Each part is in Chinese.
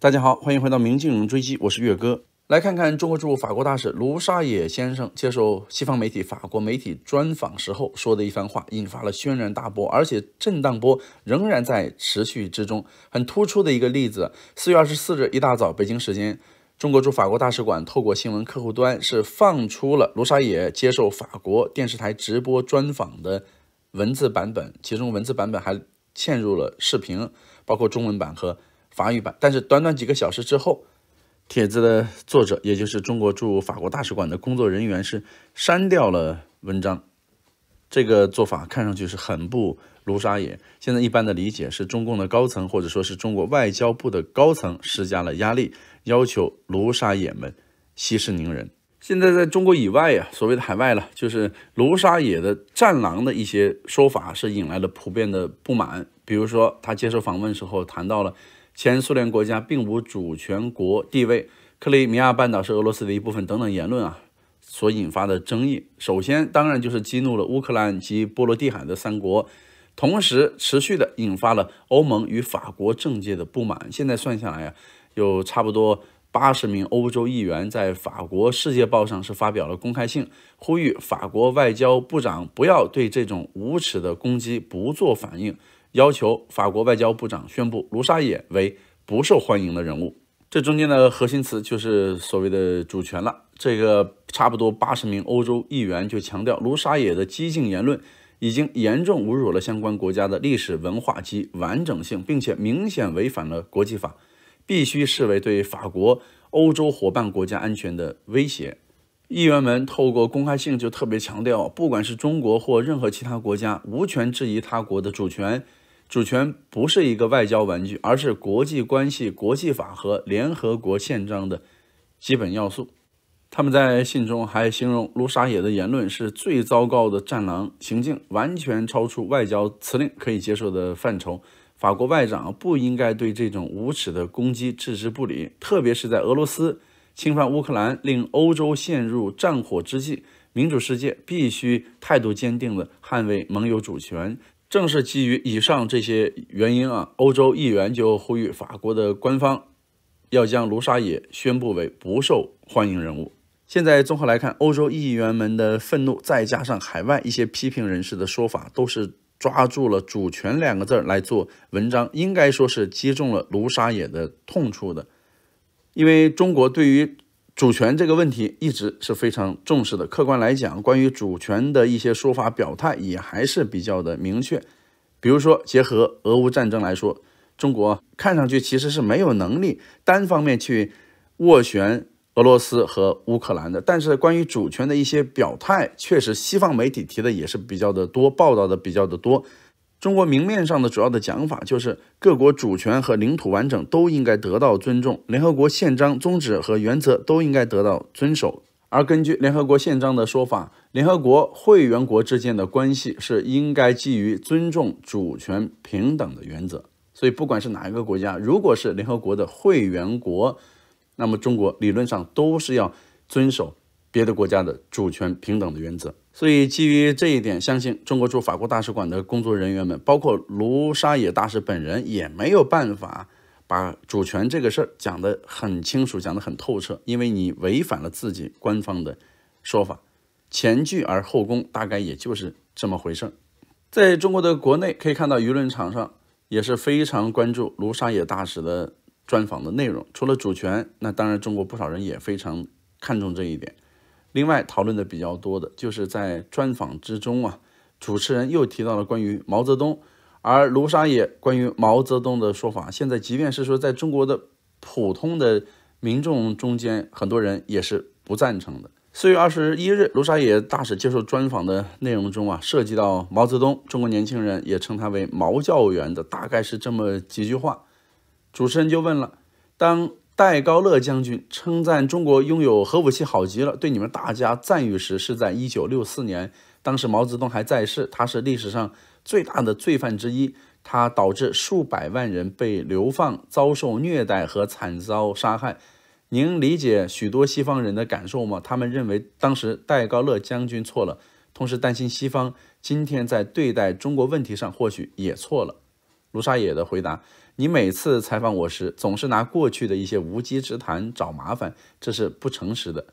大家好，欢迎回到《明镜如追击》，我是月哥，来看看中国驻法国大使卢沙野先生接受西方媒体、法国媒体专访时候说的一番话，引发了轩然大波，而且震荡波仍然在持续之中。很突出的一个例子，四月二十四日一大早，北京时间，中国驻法国大使馆透过新闻客户端是放出了卢沙野接受法国电视台直播专访的文字版本，其中文字版本还嵌入了视频，包括中文版和。法语版，但是短短几个小时之后，帖子的作者，也就是中国驻法国大使馆的工作人员，是删掉了文章。这个做法看上去是很不卢沙野。现在一般的理解是，中共的高层或者说是中国外交部的高层施加了压力，要求卢沙野们息事宁人。现在在中国以外呀，所谓的海外了，就是卢沙野的战狼的一些说法是引来了普遍的不满。比如说，他接受访问时候谈到了。前苏联国家并无主权国地位，克里米亚半岛是俄罗斯的一部分等等言论啊，所引发的争议，首先当然就是激怒了乌克兰及波罗的海的三国，同时持续的引发了欧盟与法国政界的不满。现在算下来啊，有差不多八十名欧洲议员在法国《世界报》上是发表了公开信，呼吁法国外交部长不要对这种无耻的攻击不做反应。要求法国外交部长宣布卢沙野为不受欢迎的人物。这中间的核心词就是所谓的主权了。这个差不多八十名欧洲议员就强调，卢沙野的激进言论已经严重侮辱了相关国家的历史文化及完整性，并且明显违反了国际法，必须视为对法国、欧洲伙伴国家安全的威胁。议员们透过公开信就特别强调，不管是中国或任何其他国家，无权质疑他国的主权。主权不是一个外交玩具，而是国际关系、国际法和联合国宪章的基本要素。他们在信中还形容卢沙野的言论是最糟糕的战狼行径，完全超出外交辞令可以接受的范畴。法国外长不应该对这种无耻的攻击置之不理，特别是在俄罗斯侵犯乌克兰，令欧洲陷入战火之际，民主世界必须态度坚定地捍卫盟友主权。正是基于以上这些原因啊，欧洲议员就呼吁法国的官方要将卢沙野宣布为不受欢迎人物。现在综合来看，欧洲议员们的愤怒，再加上海外一些批评人士的说法，都是抓住了“主权”两个字来做文章，应该说是击中了卢沙野的痛处的，因为中国对于。主权这个问题一直是非常重视的。客观来讲，关于主权的一些说法表态也还是比较的明确。比如说，结合俄乌战争来说，中国看上去其实是没有能力单方面去斡旋俄罗斯和乌克兰的。但是，关于主权的一些表态，确实西方媒体提的也是比较的多，报道的比较的多。中国明面上的主要的讲法就是，各国主权和领土完整都应该得到尊重，联合国宪章宗旨和原则都应该得到遵守。而根据联合国宪章的说法，联合国会员国之间的关系是应该基于尊重主权平等的原则。所以，不管是哪一个国家，如果是联合国的会员国，那么中国理论上都是要遵守别的国家的主权平等的原则。所以基于这一点，相信中国驻法国大使馆的工作人员们，包括卢沙野大使本人，也没有办法把主权这个事儿讲得很清楚，讲得很透彻，因为你违反了自己官方的说法，前拒而后攻，大概也就是这么回事儿。在中国的国内，可以看到舆论场上也是非常关注卢沙野大使的专访的内容，除了主权，那当然中国不少人也非常看重这一点。另外讨论的比较多的就是在专访之中啊，主持人又提到了关于毛泽东，而卢沙野关于毛泽东的说法，现在即便是说在中国的普通的民众中间，很多人也是不赞成的。四月二十一日，卢沙野大使接受专访的内容中啊，涉及到毛泽东，中国年轻人也称他为“毛教员”的，大概是这么几句话。主持人就问了，当。戴高乐将军称赞中国拥有核武器好极了，对你们大家赞誉时是在一九六四年，当时毛泽东还在世。他是历史上最大的罪犯之一，他导致数百万人被流放、遭受虐待和惨遭杀害。您理解许多西方人的感受吗？他们认为当时戴高乐将军错了，同时担心西方今天在对待中国问题上或许也错了。卢沙野的回答。你每次采访我时，总是拿过去的一些无稽之谈找麻烦，这是不诚实的。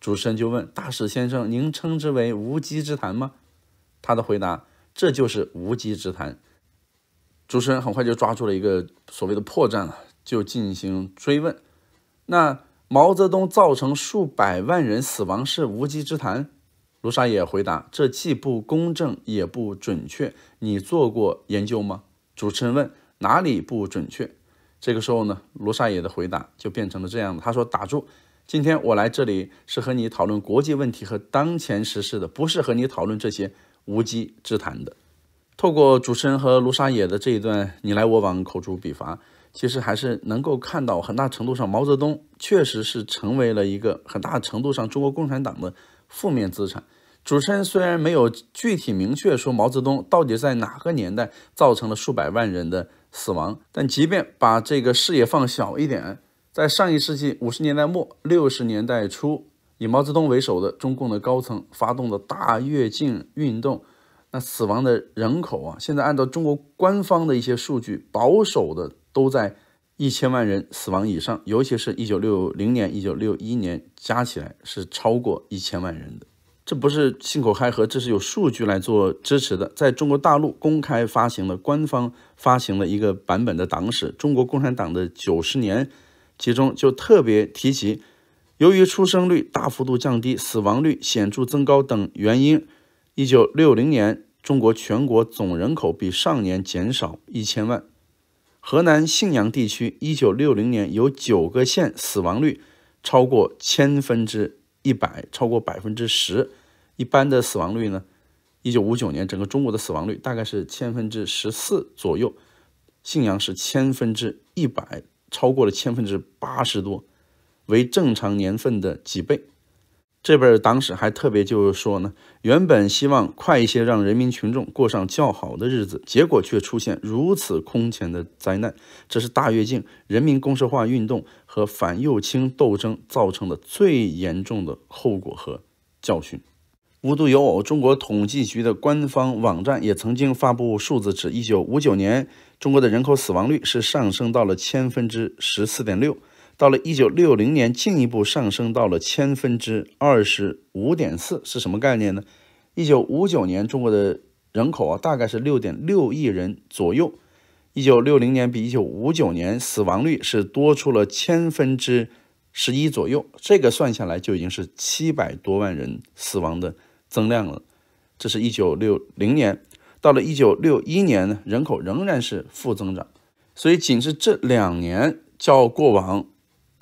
主持人就问大使先生：“您称之为无稽之谈吗？”他的回答：“这就是无稽之谈。”主持人很快就抓住了一个所谓的破绽了，就进行追问：“那毛泽东造成数百万人死亡是无稽之谈？”卢沙野回答：“这既不公正也不准确，你做过研究吗？”主持人问。哪里不准确？这个时候呢，卢沙野的回答就变成了这样的。他说：“打住，今天我来这里是和你讨论国际问题和当前时事的，不是和你讨论这些无稽之谈的。”透过主持人和卢沙野的这一段你来我往、口诛笔伐，其实还是能够看到，很大程度上毛泽东确实是成为了一个很大程度上中国共产党的负面资产。主持人虽然没有具体明确说毛泽东到底在哪个年代造成了数百万人的。死亡，但即便把这个视野放小一点，在上一世纪五十年代末、六十年代初，以毛泽东为首的中共的高层发动的大跃进运动，那死亡的人口啊，现在按照中国官方的一些数据，保守的都在一千万人死亡以上，尤其是一九六零年、一九六一年加起来是超过一千万人的。这不是信口开河，这是有数据来做支持的。在中国大陆公开发行的官方发行的一个版本的党史《中国共产党的九十年》，其中就特别提及，由于出生率大幅度降低、死亡率显著增高等原因，一九六零年，中国全国总人口比上年减少一千万。河南信阳地区一九六零年有九个县死亡率超过千分之。一百超过百分之十，一般的死亡率呢？一九五九年整个中国的死亡率大概是千分之十四左右，信阳是千分之一百，超过了千分之八十多，为正常年份的几倍。这本党史还特别就是说呢，原本希望快一些让人民群众过上较好的日子，结果却出现如此空前的灾难，这是大跃进、人民公社化运动和反右倾斗争造成的最严重的后果和教训。无独有偶，中国统计局的官方网站也曾经发布数字，指一九五九年中国的人口死亡率是上升到了千分之十四点六。到了一九六零年，进一步上升到了千分之二十五点四，是什么概念呢？一九五九年，中国的人口啊，大概是六点六亿人左右。一九六零年比一九五九年死亡率是多出了千分之十一左右，这个算下来就已经是七百多万人死亡的增量了。这是一九六零年，到了一九六一年呢，人口仍然是负增长，所以仅是这两年较过往。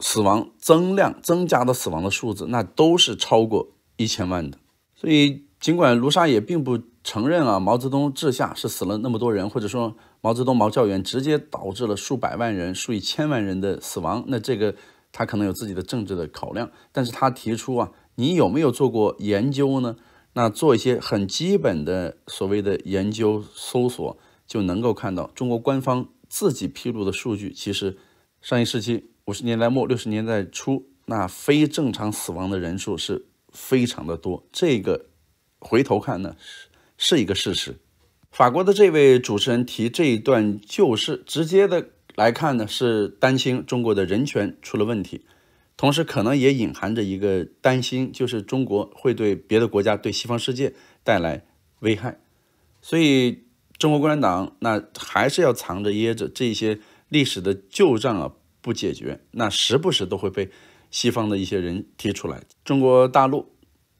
死亡增量增加的死亡的数字，那都是超过一千万的。所以，尽管卢沙也并不承认啊，毛泽东治下是死了那么多人，或者说毛泽东、毛教员直接导致了数百万人、数以千万人的死亡。那这个他可能有自己的政治的考量。但是他提出啊，你有没有做过研究呢？那做一些很基本的所谓的研究搜索，就能够看到中国官方自己披露的数据。其实，上一时期。五十年代末六十年代初，那非正常死亡的人数是非常的多。这个回头看呢，是是一个事实。法国的这位主持人提这一段旧事，直接的来看呢，是担心中国的人权出了问题，同时可能也隐含着一个担心，就是中国会对别的国家、对西方世界带来危害。所以，中国共产党那还是要藏着掖着这些历史的旧账啊。不解决，那时不时都会被西方的一些人提出来。中国大陆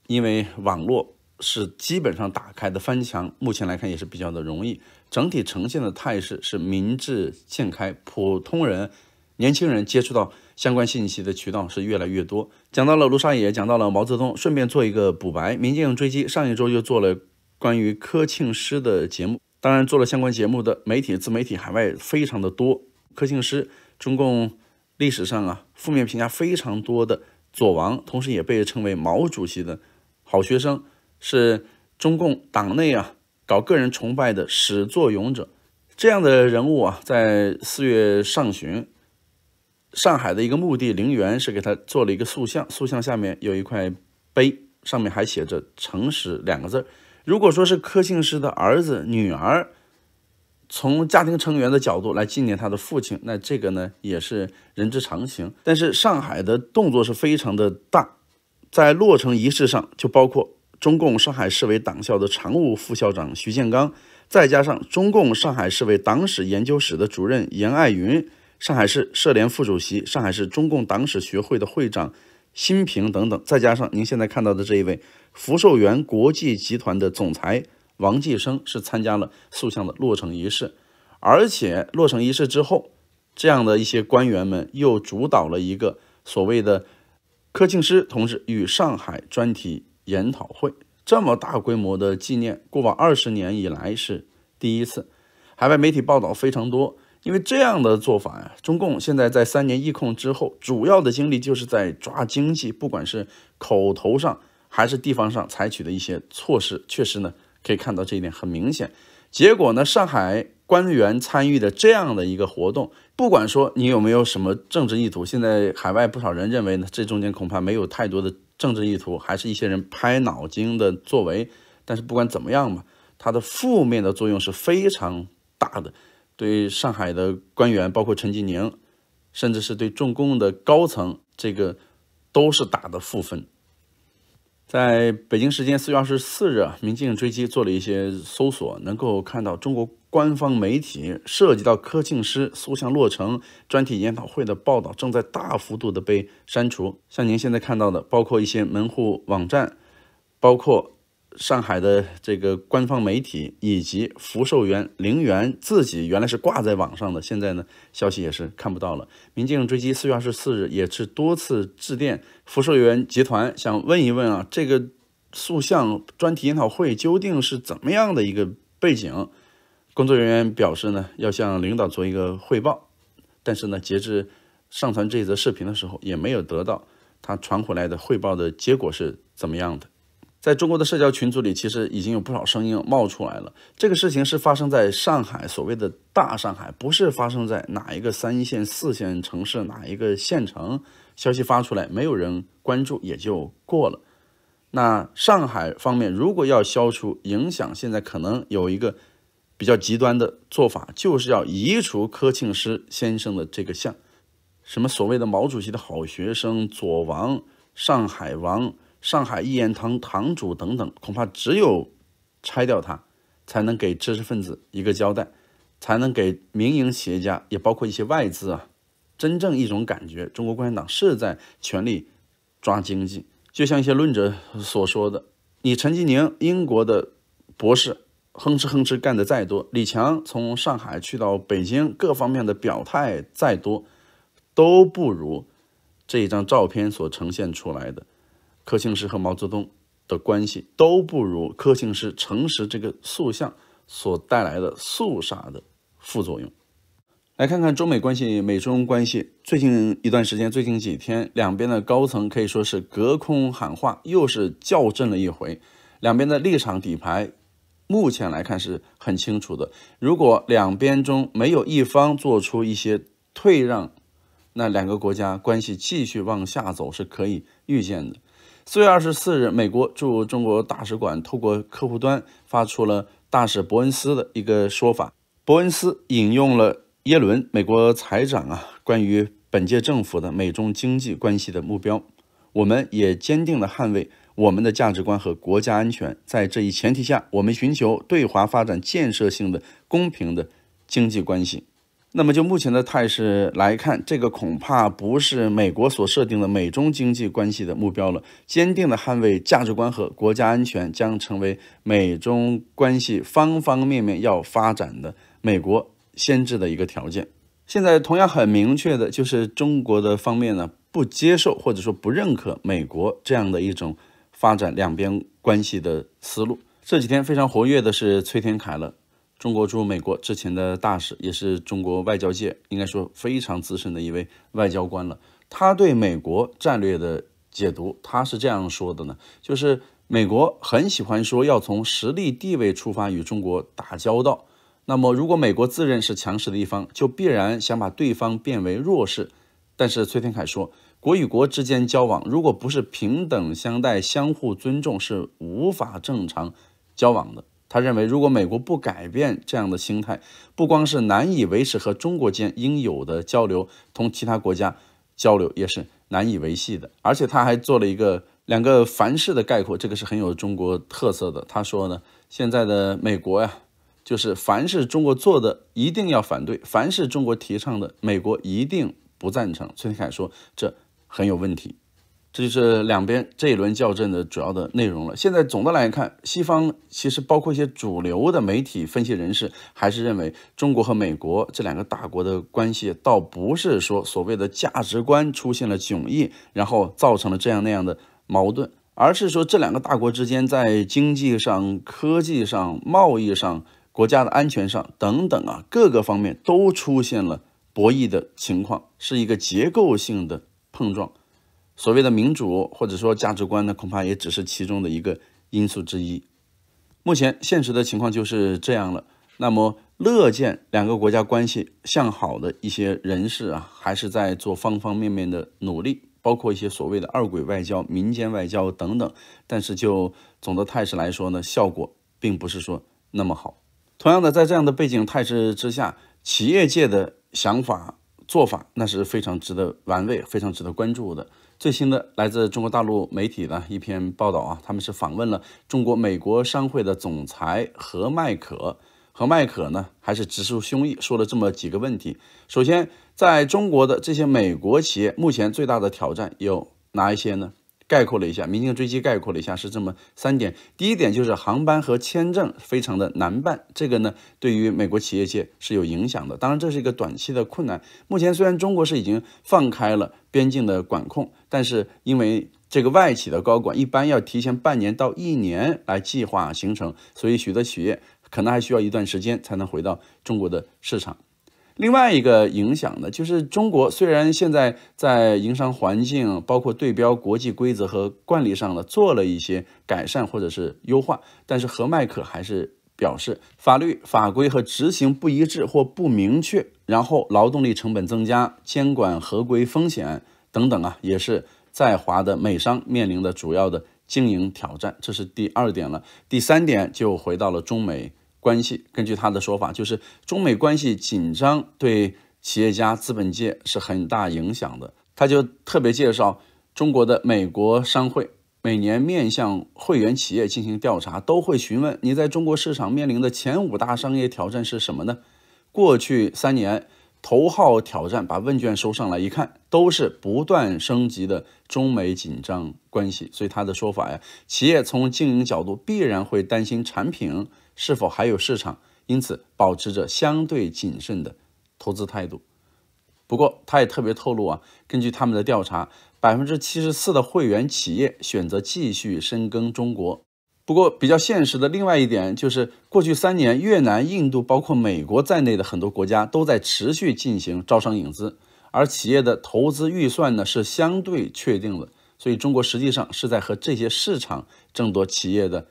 因为网络是基本上打开的，翻墙目前来看也是比较的容易。整体呈现的态势是明智渐开，普通人、年轻人接触到相关信息的渠道是越来越多。讲到了卢沙野，讲到了毛泽东，顺便做一个补白。民间追击上一周又做了关于柯庆施的节目，当然做了相关节目的媒体、自媒体海外非常的多，柯庆施。中共历史上啊，负面评价非常多的左王，同时也被称为毛主席的好学生，是中共党内啊搞个人崇拜的始作俑者。这样的人物啊，在四月上旬，上海的一个墓地陵园是给他做了一个塑像，塑像下面有一块碑，上面还写着“诚实”两个字如果说是柯姓氏的儿子、女儿。从家庭成员的角度来纪念他的父亲，那这个呢也是人之常情。但是上海的动作是非常的大，在落成仪式上就包括中共上海市委党校的常务副校长徐建刚，再加上中共上海市委党史研究室的主任严爱云，上海市社联副主席，上海市中共党史学会的会长辛平等等，再加上您现在看到的这一位福寿园国际集团的总裁。王继生是参加了塑像的落成仪式，而且落成仪式之后，这样的一些官员们又主导了一个所谓的“柯庆师同志与上海专题研讨会”，这么大规模的纪念，过往二十年以来是第一次。海外媒体报道非常多，因为这样的做法呀，中共现在在三年疫控之后，主要的精力就是在抓经济，不管是口头上还是地方上采取的一些措施，确实呢。可以看到这一点很明显，结果呢，上海官员参与的这样的一个活动，不管说你有没有什么政治意图，现在海外不少人认为呢，这中间恐怕没有太多的政治意图，还是一些人拍脑筋的作为。但是不管怎么样嘛，它的负面的作用是非常大的，对上海的官员，包括陈吉宁，甚至是对重工的高层，这个都是打的负分。在北京时间四月二十四日，民进追击做了一些搜索，能够看到中国官方媒体涉及到柯庆施苏像洛成专题研讨会的报道正在大幅度的被删除。像您现在看到的，包括一些门户网站，包括。上海的这个官方媒体以及福寿园陵园自己原来是挂在网上的，现在呢消息也是看不到了。民进追击，四月二十四日也是多次致电福寿园集团，想问一问啊，这个塑像专题研讨会究竟是怎么样的一个背景？工作人员表示呢，要向领导做一个汇报，但是呢，截至上传这则视频的时候，也没有得到他传回来的汇报的结果是怎么样的。在中国的社交群组里，其实已经有不少声音冒出来了。这个事情是发生在上海，所谓的大上海，不是发生在哪一个三线、四线城市，哪一个县城。消息发出来，没有人关注也就过了。那上海方面，如果要消除影响，现在可能有一个比较极端的做法，就是要移除柯庆施先生的这个像，什么所谓的毛主席的好学生、左王、上海王。上海一言堂堂主等等，恐怕只有拆掉它，才能给知识分子一个交代，才能给民营企业家，也包括一些外资啊，真正一种感觉，中国共产党是在全力抓经济。就像一些论者所说的，你陈吉宁，英国的博士，哼哧哼哧干的再多，李强从上海去到北京，各方面的表态再多，都不如这一张照片所呈现出来的。柯庆施和毛泽东的关系都不如柯庆施诚实这个塑像所带来的肃杀的副作用。来看看中美关系，美中关系最近一段时间，最近几天，两边的高层可以说是隔空喊话，又是校正了一回。两边的立场底牌，目前来看是很清楚的。如果两边中没有一方做出一些退让，那两个国家关系继续往下走是可以预见的。四月二十四日，美国驻中国大使馆透过客户端发出了大使伯恩斯的一个说法。伯恩斯引用了耶伦，美国财长啊，关于本届政府的美中经济关系的目标。我们也坚定的捍卫我们的价值观和国家安全。在这一前提下，我们寻求对华发展建设性的、公平的经济关系。那么，就目前的态势来看，这个恐怕不是美国所设定的美中经济关系的目标了。坚定的捍卫价值观和国家安全，将成为美中关系方方面面要发展的美国先制的一个条件。现在同样很明确的就是中国的方面呢，不接受或者说不认可美国这样的一种发展两边关系的思路。这几天非常活跃的是崔天凯了。中国驻美国之前的大使，也是中国外交界应该说非常资深的一位外交官了。他对美国战略的解读，他是这样说的呢：，就是美国很喜欢说要从实力地位出发与中国打交道。那么，如果美国自认是强势的一方，就必然想把对方变为弱势。但是，崔天凯说，国与国之间交往，如果不是平等相待、相互尊重，是无法正常交往的。他认为，如果美国不改变这样的心态，不光是难以维持和中国间应有的交流，同其他国家交流也是难以维系的。而且他还做了一个两个凡事的概括，这个是很有中国特色的。他说呢，现在的美国呀，就是凡是中国做的，一定要反对；凡是中国提倡的，美国一定不赞成。崔天凯说，这很有问题。这就是两边这一轮校正的主要的内容了。现在总的来看，西方其实包括一些主流的媒体分析人士，还是认为中国和美国这两个大国的关系，倒不是说所谓的价值观出现了迥异，然后造成了这样那样的矛盾，而是说这两个大国之间在经济上、科技上、贸易上、国家的安全上等等啊各个方面都出现了博弈的情况，是一个结构性的碰撞。所谓的民主或者说价值观呢，恐怕也只是其中的一个因素之一。目前现实的情况就是这样了。那么，乐见两个国家关系向好的一些人士啊，还是在做方方面面的努力，包括一些所谓的二轨外交、民间外交等等。但是就总的态势来说呢，效果并不是说那么好。同样的，在这样的背景态势之下，企业界的想法做法，那是非常值得玩味、非常值得关注的。最新的来自中国大陆媒体的一篇报道啊，他们是访问了中国美国商会的总裁何迈可。何迈可呢，还是直抒胸臆说了这么几个问题。首先，在中国的这些美国企业，目前最大的挑战有哪一些呢？概括了一下，民进追击概括了一下是这么三点：第一点就是航班和签证非常的难办，这个呢对于美国企业界是有影响的。当然这是一个短期的困难。目前虽然中国是已经放开了边境的管控，但是因为这个外企的高管一般要提前半年到一年来计划行程，所以许多企业可能还需要一段时间才能回到中国的市场。另外一个影响呢，就是中国虽然现在在营商环境，包括对标国际规则和惯例上呢，做了一些改善或者是优化，但是何迈可还是表示，法律法规和执行不一致或不明确，然后劳动力成本增加、监管合规风险等等啊，也是在华的美商面临的主要的经营挑战。这是第二点了，第三点就回到了中美。关系，根据他的说法，就是中美关系紧张对企业家、资本界是很大影响的。他就特别介绍中国的美国商会，每年面向会员企业进行调查，都会询问你在中国市场面临的前五大商业挑战是什么呢？过去三年头号挑战，把问卷收上来一看，都是不断升级的中美紧张关系。所以他的说法呀，企业从经营角度必然会担心产品。是否还有市场？因此保持着相对谨慎的投资态度。不过，他也特别透露啊，根据他们的调查，百分之七十四的会员企业选择继续深耕中国。不过，比较现实的另外一点就是，过去三年，越南、印度，包括美国在内的很多国家都在持续进行招商引资，而企业的投资预算呢是相对确定的，所以中国实际上是在和这些市场争夺企业的。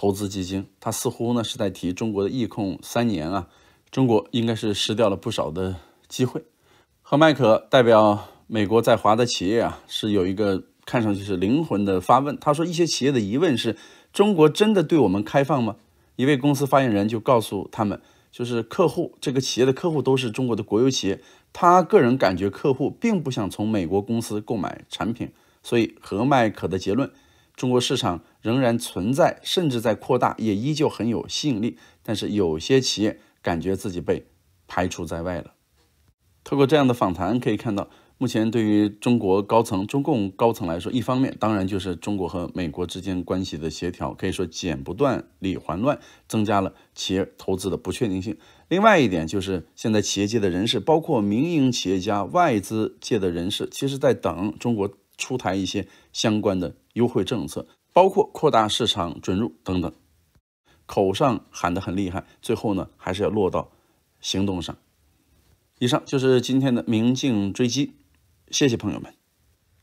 投资基金，他似乎呢是在提中国的疫控三年啊，中国应该是失掉了不少的机会。何迈可代表美国在华的企业啊，是有一个看上去是灵魂的发问。他说一些企业的疑问是：中国真的对我们开放吗？一位公司发言人就告诉他们，就是客户这个企业的客户都是中国的国有企业。他个人感觉客户并不想从美国公司购买产品，所以何迈可的结论。中国市场仍然存在，甚至在扩大，也依旧很有吸引力。但是有些企业感觉自己被排除在外了。透过这样的访谈可以看到，目前对于中国高层、中共高层来说，一方面当然就是中国和美国之间关系的协调，可以说剪不断、理还乱，增加了企业投资的不确定性。另外一点就是现在企业界的人士，包括民营企业家、外资界的人士，其实在等中国。出台一些相关的优惠政策，包括扩大市场准入等等。口上喊得很厉害，最后呢还是要落到行动上。以上就是今天的《明镜追击》，谢谢朋友们。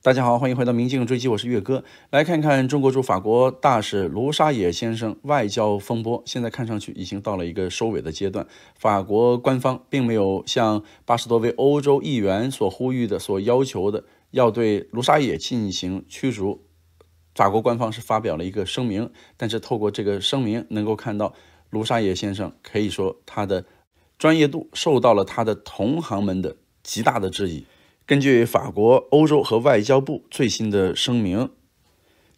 大家好，欢迎回到《明镜追击》，我是岳哥。来看看中国驻法国大使卢沙野先生外交风波，现在看上去已经到了一个收尾的阶段。法国官方并没有像八十多位欧洲议员所呼吁的、所要求的。要对卢沙野进行驱逐，法国官方是发表了一个声明，但是透过这个声明能够看到，卢沙野先生可以说他的专业度受到了他的同行们的极大的质疑。根据法国欧洲和外交部最新的声明，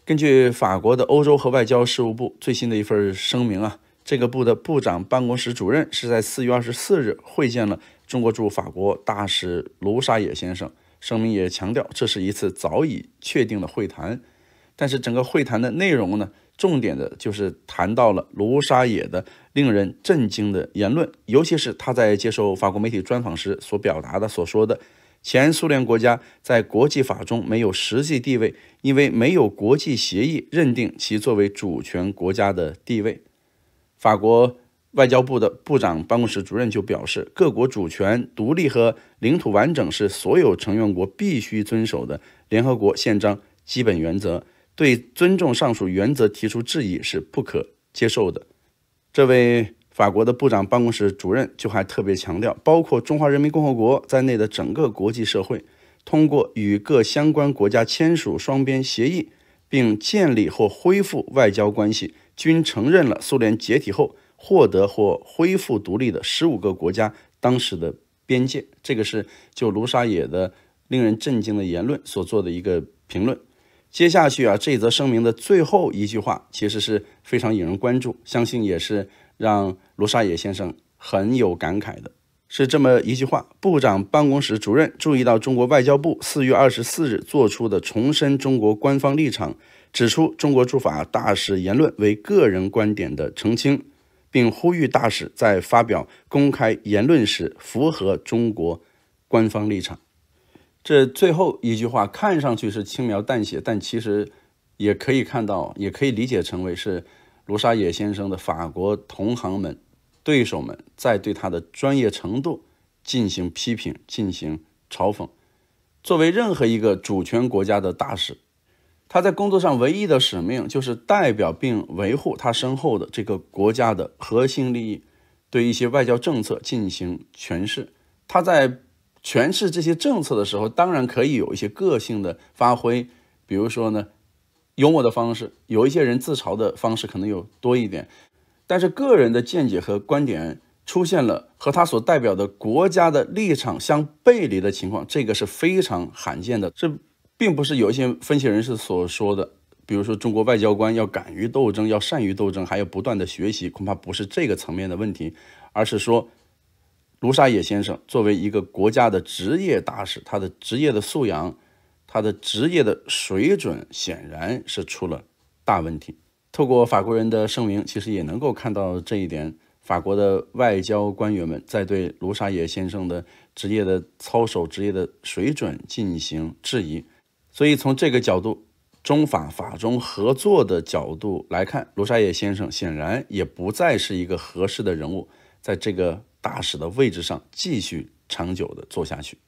根据法国的欧洲和外交事务部最新的一份声明啊，这个部的部长办公室主任是在四月二十四日会见了中国驻法国大使卢沙野先生。声明也强调，这是一次早已确定的会谈，但是整个会谈的内容呢，重点的就是谈到了卢沙野的令人震惊的言论，尤其是他在接受法国媒体专访时所表达的所说的，前苏联国家在国际法中没有实际地位，因为没有国际协议认定其作为主权国家的地位。法国。外交部的部长办公室主任就表示：“各国主权独立和领土完整是所有成员国必须遵守的联合国宪章基本原则。对尊重上述原则提出质疑是不可接受的。”这位法国的部长办公室主任就还特别强调：“包括中华人民共和国在内的整个国际社会，通过与各相关国家签署双边协议，并建立或恢复外交关系，均承认了苏联解体后。”获得或恢复独立的十五个国家当时的边界，这个是就卢沙野的令人震惊的言论所做的一个评论。接下去啊，这则声明的最后一句话其实是非常引人关注，相信也是让卢沙野先生很有感慨的，是这么一句话：部长办公室主任注意到中国外交部四月二十四日做出的重申中国官方立场，指出中国驻法大使言论为个人观点的澄清。并呼吁大使在发表公开言论时符合中国官方立场。这最后一句话看上去是轻描淡写，但其实也可以看到，也可以理解成为是卢沙野先生的法国同行们、对手们在对他的专业程度进行批评、进行嘲讽。作为任何一个主权国家的大使。他在工作上唯一的使命就是代表并维护他身后的这个国家的核心利益，对一些外交政策进行诠释。他在诠释这些政策的时候，当然可以有一些个性的发挥，比如说呢，幽默的方式，有一些人自嘲的方式可能有多一点，但是个人的见解和观点出现了和他所代表的国家的立场相背离的情况，这个是非常罕见的。这。并不是有一些分析人士所说的，比如说中国外交官要敢于斗争，要善于斗争，还要不断的学习，恐怕不是这个层面的问题，而是说卢沙野先生作为一个国家的职业大使，他的职业的素养，他的职业的水准显然是出了大问题。透过法国人的声明，其实也能够看到这一点。法国的外交官员们在对卢沙野先生的职业的操守、职业的水准进行质疑。所以从这个角度，中法法中合作的角度来看，卢沙野先生显然也不再是一个合适的人物，在这个大使的位置上继续长久的做下去。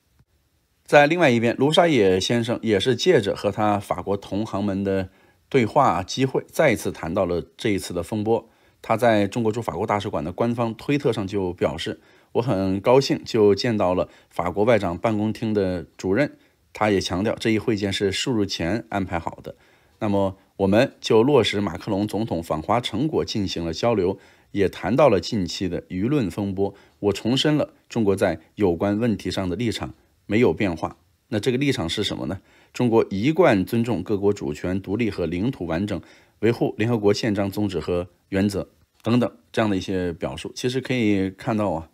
在另外一边，卢沙野先生也是借着和他法国同行们的对话机会，再一次谈到了这一次的风波。他在中国驻法国大使馆的官方推特上就表示：“我很高兴就见到了法国外长办公厅的主任。”他也强调，这一会见是数日前安排好的。那么，我们就落实马克龙总统访华成果进行了交流，也谈到了近期的舆论风波。我重申了中国在有关问题上的立场没有变化。那这个立场是什么呢？中国一贯尊重各国主权独立和领土完整，维护联合国宪章宗旨和原则等等这样的一些表述。其实可以看到啊，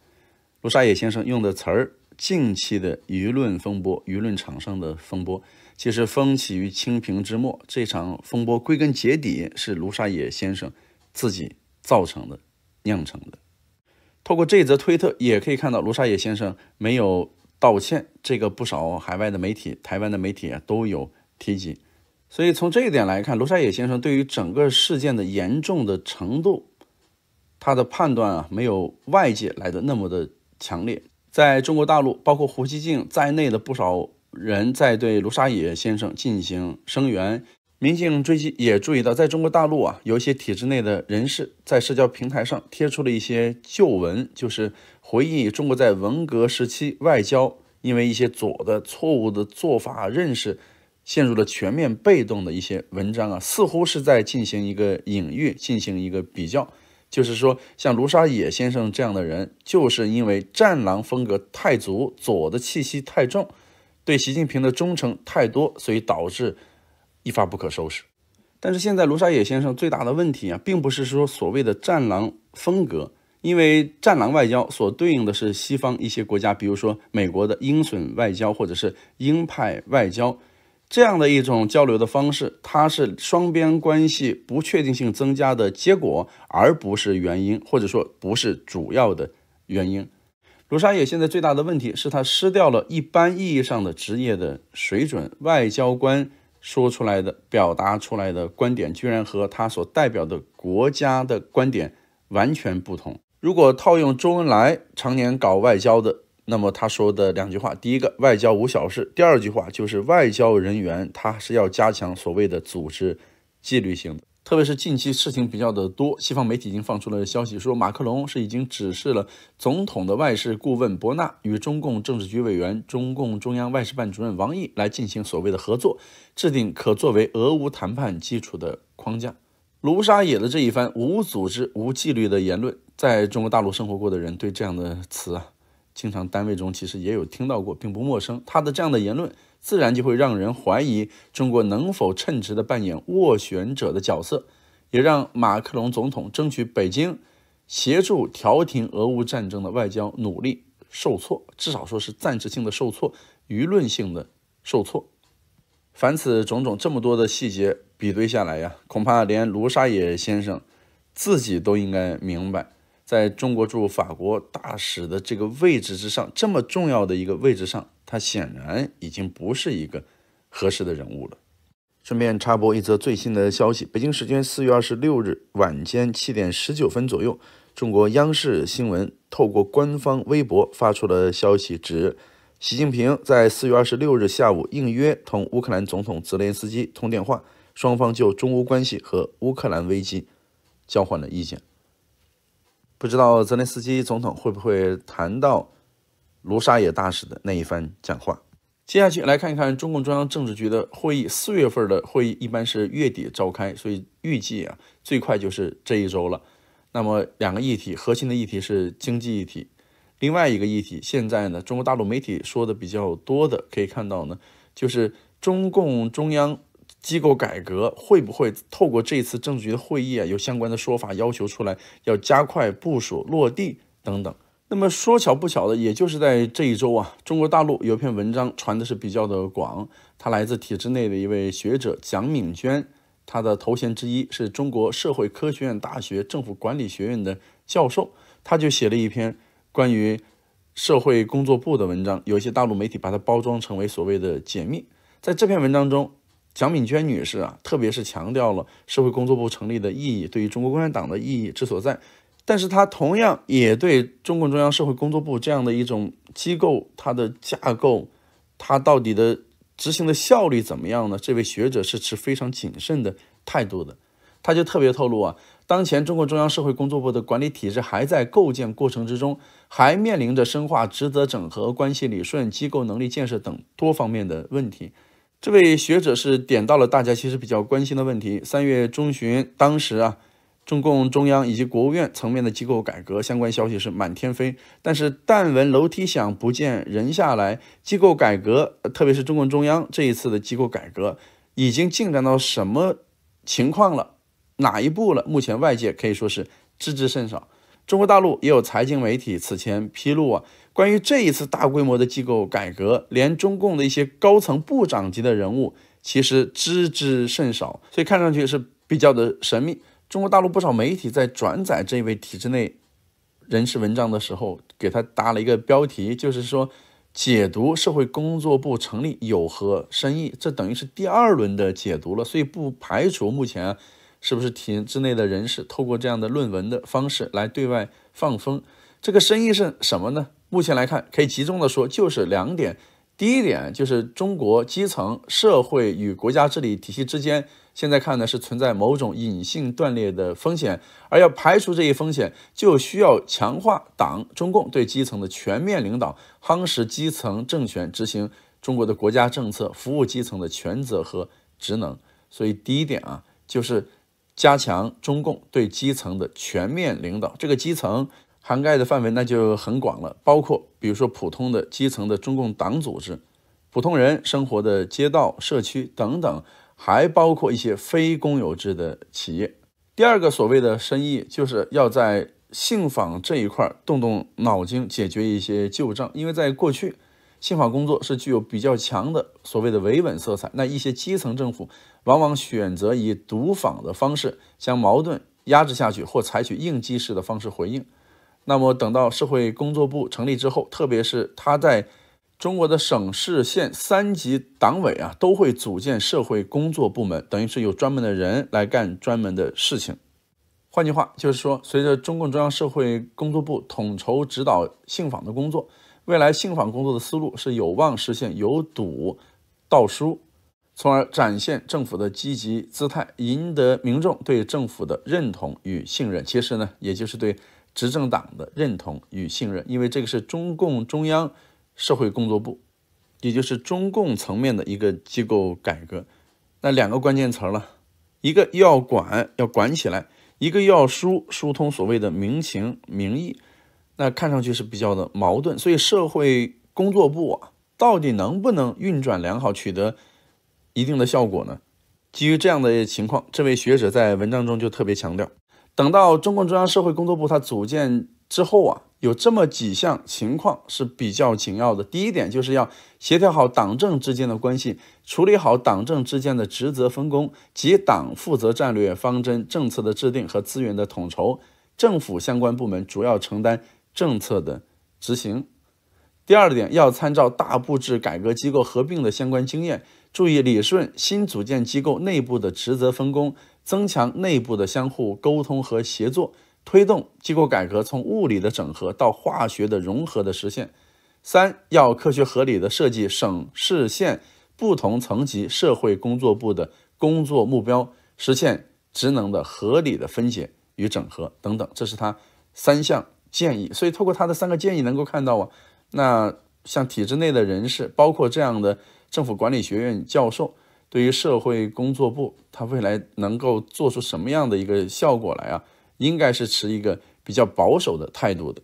卢沙野先生用的词儿。近期的舆论风波，舆论场上的风波，其实风起于青萍之末。这场风波归根结底是卢沙野先生自己造成的、酿成的。透过这则推特，也可以看到卢沙野先生没有道歉，这个不少海外的媒体、台湾的媒体啊都有提及。所以从这一点来看，卢沙野先生对于整个事件的严重的程度，他的判断啊，没有外界来的那么的强烈。在中国大陆，包括胡锡进在内的不少人在对卢沙野先生进行声援。民警追击也注意到，在中国大陆啊，有一些体制内的人士在社交平台上贴出了一些旧文，就是回忆中国在文革时期外交，因为一些左的错误的做法认识，陷入了全面被动的一些文章啊，似乎是在进行一个隐喻，进行一个比较。就是说，像卢沙野先生这样的人，就是因为战狼风格太足，左的气息太重，对习近平的忠诚太多，所以导致一发不可收拾。但是现在卢沙野先生最大的问题啊，并不是说所谓的战狼风格，因为战狼外交所对应的是西方一些国家，比如说美国的鹰隼外交或者是鹰派外交。这样的一种交流的方式，它是双边关系不确定性增加的结果，而不是原因，或者说不是主要的原因。卢沙野现在最大的问题是，他失掉了一般意义上的职业的水准。外交官说出来的、表达出来的观点，居然和他所代表的国家的观点完全不同。如果套用周恩来常年搞外交的。那么他说的两句话，第一个外交无小事，第二句话就是外交人员他是要加强所谓的组织纪律性的。特别是近期事情比较的多，西方媒体已经放出了消息，说马克龙是已经指示了总统的外事顾问博纳与中共政治局委员、中共中央外事办主任王毅来进行所谓的合作，制定可作为俄乌谈判基础的框架。卢沙野的这一番无组织、无纪律的言论，在中国大陆生活过的人对这样的词啊。经常单位中其实也有听到过，并不陌生。他的这样的言论，自然就会让人怀疑中国能否称职的扮演斡旋者的角色，也让马克龙总统争取北京协助调停俄乌战争的外交努力受挫，至少说是暂时性的受挫，舆论性的受挫。凡此种种，这么多的细节比对下来呀，恐怕连卢沙野先生自己都应该明白。在中国驻法国大使的这个位置之上，这么重要的一个位置上，他显然已经不是一个合适的人物了。顺便插播一则最新的消息：北京时间四月二十六日晚间七点十九分左右，中国央视新闻透过官方微博发出了消息，指习近平在四月二十六日下午应约同乌克兰总统泽连斯基通电话，双方就中乌关系和乌克兰危机交换了意见。不知道泽连斯基总统会不会谈到卢沙野大使的那一番讲话。接下去来看一看中共中央政治局的会议，四月份的会议一般是月底召开，所以预计啊，最快就是这一周了。那么两个议题，核心的议题是经济议题，另外一个议题现在呢，中国大陆媒体说的比较多的，可以看到呢，就是中共中央。机构改革会不会透过这次政治局的会议啊，有相关的说法要求出来，要加快部署落地等等。那么说巧不巧的，也就是在这一周啊，中国大陆有一篇文章传的是比较的广，它来自体制内的一位学者蒋敏娟，他的头衔之一是中国社会科学院大学政府管理学院的教授，他就写了一篇关于社会工作部的文章，有些大陆媒体把它包装成为所谓的解密，在这篇文章中。蒋敏娟女士啊，特别是强调了社会工作部成立的意义，对于中国共产党的意义之所在。但是她同样也对中共中央社会工作部这样的一种机构，它的架构，它到底的执行的效率怎么样呢？这位学者是持非常谨慎的态度的。他就特别透露啊，当前中共中央社会工作部的管理体制还在构建过程之中，还面临着深化职责整合、关系理顺、机构能力建设等多方面的问题。这位学者是点到了大家其实比较关心的问题。三月中旬，当时啊，中共中央以及国务院层面的机构改革相关消息是满天飞，但是但闻楼梯响，不见人下来。机构改革，特别是中共中央这一次的机构改革，已经进展到什么情况了？哪一步了？目前外界可以说是知之甚少。中国大陆也有财经媒体此前披露。啊，关于这一次大规模的机构改革，连中共的一些高层部长级的人物其实知之甚少，所以看上去是比较的神秘。中国大陆不少媒体在转载这位体制内人士文章的时候，给他搭了一个标题，就是说解读社会工作部成立有何深意。这等于是第二轮的解读了，所以不排除目前是不是体制内的人士透过这样的论文的方式来对外放风。这个深意是什么呢？目前来看，可以集中的说就是两点。第一点就是中国基层社会与国家治理体系之间，现在看呢是存在某种隐性断裂的风险。而要排除这一风险，就需要强化党、中共对基层的全面领导，夯实基层政权执行中国的国家政策、服务基层的权责和职能。所以，第一点啊，就是加强中共对基层的全面领导。这个基层。涵盖的范围那就很广了，包括比如说普通的基层的中共党组织、普通人生活的街道、社区等等，还包括一些非公有制的企业。第二个所谓的生意，就是要在信访这一块动动脑筋，解决一些旧账。因为在过去，信访工作是具有比较强的所谓的维稳色彩，那一些基层政府往往选择以堵访的方式将矛盾压制下去，或采取应激式的方式回应。那么，等到社会工作部成立之后，特别是他在中国的省市县三级党委啊，都会组建社会工作部门，等于是有专门的人来干专门的事情。换句话，就是说，随着中共中央社会工作部统筹指导信访的工作，未来信访工作的思路是有望实现由堵到疏，从而展现政府的积极姿态，赢得民众对政府的认同与信任。其实呢，也就是对。执政党的认同与信任，因为这个是中共中央社会工作部，也就是中共层面的一个机构改革。那两个关键词儿了，一个要管，要管起来；一个要疏，疏通所谓的民情民意。那看上去是比较的矛盾，所以社会工作部啊，到底能不能运转良好，取得一定的效果呢？基于这样的情况，这位学者在文章中就特别强调。等到中共中央社会工作部它组建之后啊，有这么几项情况是比较紧要的。第一点就是要协调好党政之间的关系，处理好党政之间的职责分工，及党负责战略方针政策的制定和资源的统筹，政府相关部门主要承担政策的执行。第二点要参照大部制改革机构合并的相关经验，注意理顺新组建机构内部的职责分工。增强内部的相互沟通和协作，推动机构改革从物理的整合到化学的融合的实现。三要科学合理的设计省市县不同层级社会工作部的工作目标，实现职能的合理的分解与整合等等。这是他三项建议。所以，透过他的三个建议，能够看到啊，那像体制内的人士，包括这样的政府管理学院教授。对于社会工作部，它未来能够做出什么样的一个效果来啊？应该是持一个比较保守的态度的。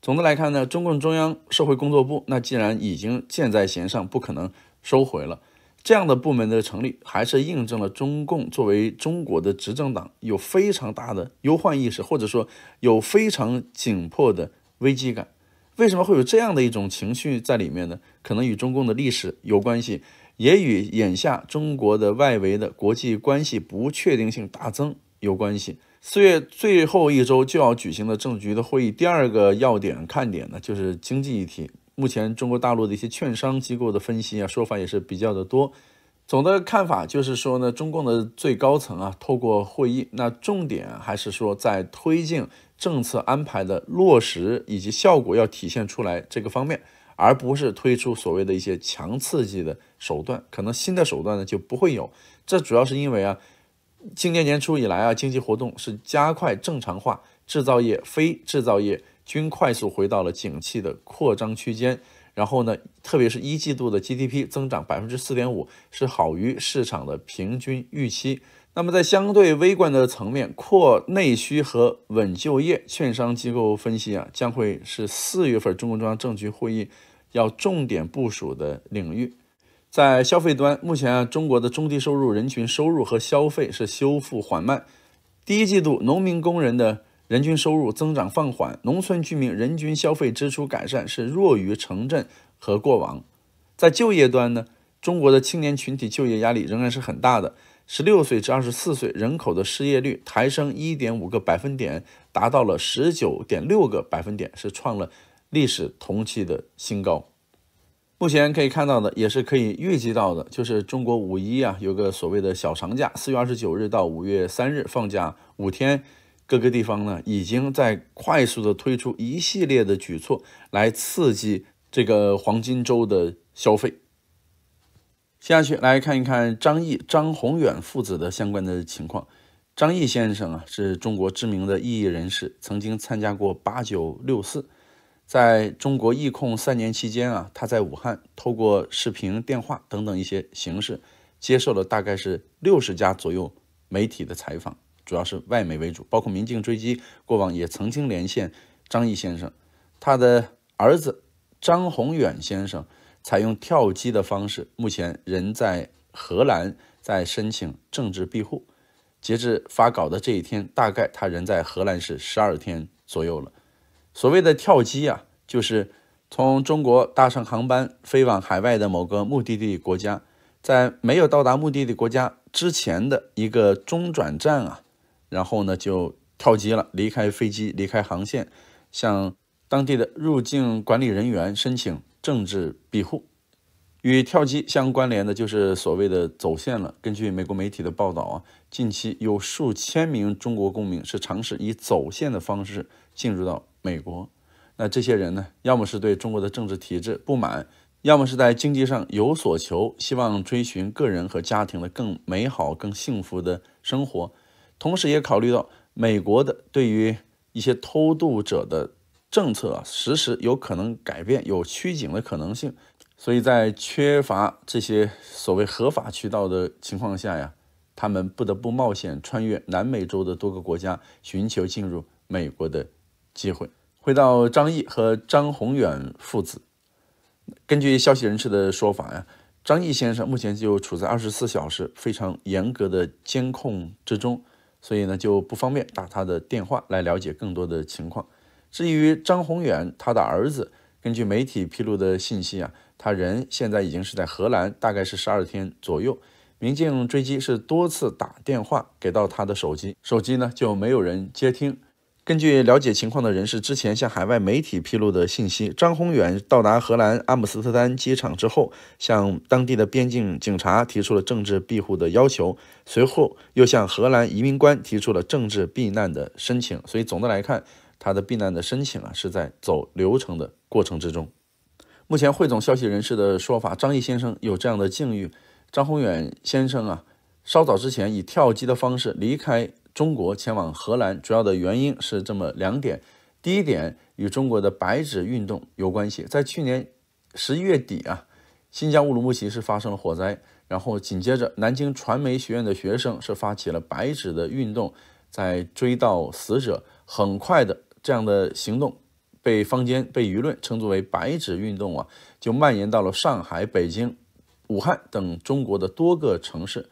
总的来看呢，中共中央社会工作部，那既然已经箭在弦上，不可能收回了。这样的部门的成立，还是印证了中共作为中国的执政党，有非常大的忧患意识，或者说有非常紧迫的危机感。为什么会有这样的一种情绪在里面呢？可能与中共的历史有关系。也与眼下中国的外围的国际关系不确定性大增有关系。四月最后一周就要举行的政局的会议，第二个要点看点呢，就是经济议题。目前中国大陆的一些券商机构的分析啊，说法也是比较的多。总的看法就是说呢，中共的最高层啊，透过会议，那重点还是说在推进政策安排的落实以及效果要体现出来这个方面。而不是推出所谓的一些强刺激的手段，可能新的手段呢就不会有。这主要是因为啊，今年年初以来啊，经济活动是加快正常化，制造业、非制造业均快速回到了景气的扩张区间。然后呢，特别是一季度的 GDP 增长百分之四点五，是好于市场的平均预期。那么在相对微观的层面，扩内需和稳就业，券商机构分析啊，将会是四月份中共中央政局会议。要重点部署的领域，在消费端，目前啊中国的中低收入人群收入和消费是修复缓慢。第一季度农民工人的人均收入增长放缓，农村居民人均消费支出改善是弱于城镇和过往。在就业端呢，中国的青年群体就业压力仍然是很大的。十六岁至二十四岁人口的失业率抬升一点五个百分点，达到了十九点六个百分点，是创了。历史同期的新高，目前可以看到的也是可以预计到的，就是中国五一啊有个所谓的小长假，四月二十九日到五月三日放假五天，各个地方呢已经在快速的推出一系列的举措来刺激这个黄金周的消费。接下去来看一看张毅、张宏远父子的相关的情况。张毅先生啊是中国知名的艺术人士，曾经参加过八九六四。在中国疫控三年期间啊，他在武汉透过视频电话等等一些形式，接受了大概是六十家左右媒体的采访，主要是外媒为主，包括《民进追击》过往也曾经连线张毅先生，他的儿子张宏远先生采用跳机的方式，目前人在荷兰在申请政治庇护，截至发稿的这一天，大概他人在荷兰是十二天左右了。所谓的跳机啊，就是从中国搭乘航班飞往海外的某个目的地国家，在没有到达目的地国家之前的一个中转站啊，然后呢就跳机了，离开飞机，离开航线，向当地的入境管理人员申请政治庇护。与跳机相关联的就是所谓的走线了。根据美国媒体的报道啊，近期有数千名中国公民是尝试以走线的方式进入到。美国，那这些人呢，要么是对中国的政治体制不满，要么是在经济上有所求，希望追寻个人和家庭的更美好、更幸福的生活。同时，也考虑到美国的对于一些偷渡者的政策啊，实施有可能改变，有趋紧的可能性。所以，在缺乏这些所谓合法渠道的情况下呀，他们不得不冒险穿越南美洲的多个国家，寻求进入美国的。机会回到张毅和张宏远父子。根据消息人士的说法呀，张毅先生目前就处在二十四小时非常严格的监控之中，所以呢就不方便打他的电话来了解更多的情况。至于张宏远他的儿子，根据媒体披露的信息啊，他人现在已经是在荷兰，大概是十二天左右。民警追击是多次打电话给到他的手机，手机呢就没有人接听。根据了解情况的人士之前向海外媒体披露的信息，张宏远到达荷兰阿姆斯特丹机场之后，向当地的边境警察提出了政治庇护的要求，随后又向荷兰移民官提出了政治避难的申请。所以，总的来看，他的避难的申请啊是在走流程的过程之中。目前汇总消息人士的说法，张毅先生有这样的境遇，张宏远先生啊，稍早之前以跳机的方式离开。中国前往荷兰主要的原因是这么两点：第一点与中国的“白纸运动”有关系。在去年十一月底啊，新疆乌鲁木齐是发生了火灾，然后紧接着南京传媒学院的学生是发起了“白纸”的运动，在追悼死者，很快的这样的行动被坊间、被舆论称作为“白纸运动”啊，就蔓延到了上海、北京、武汉等中国的多个城市。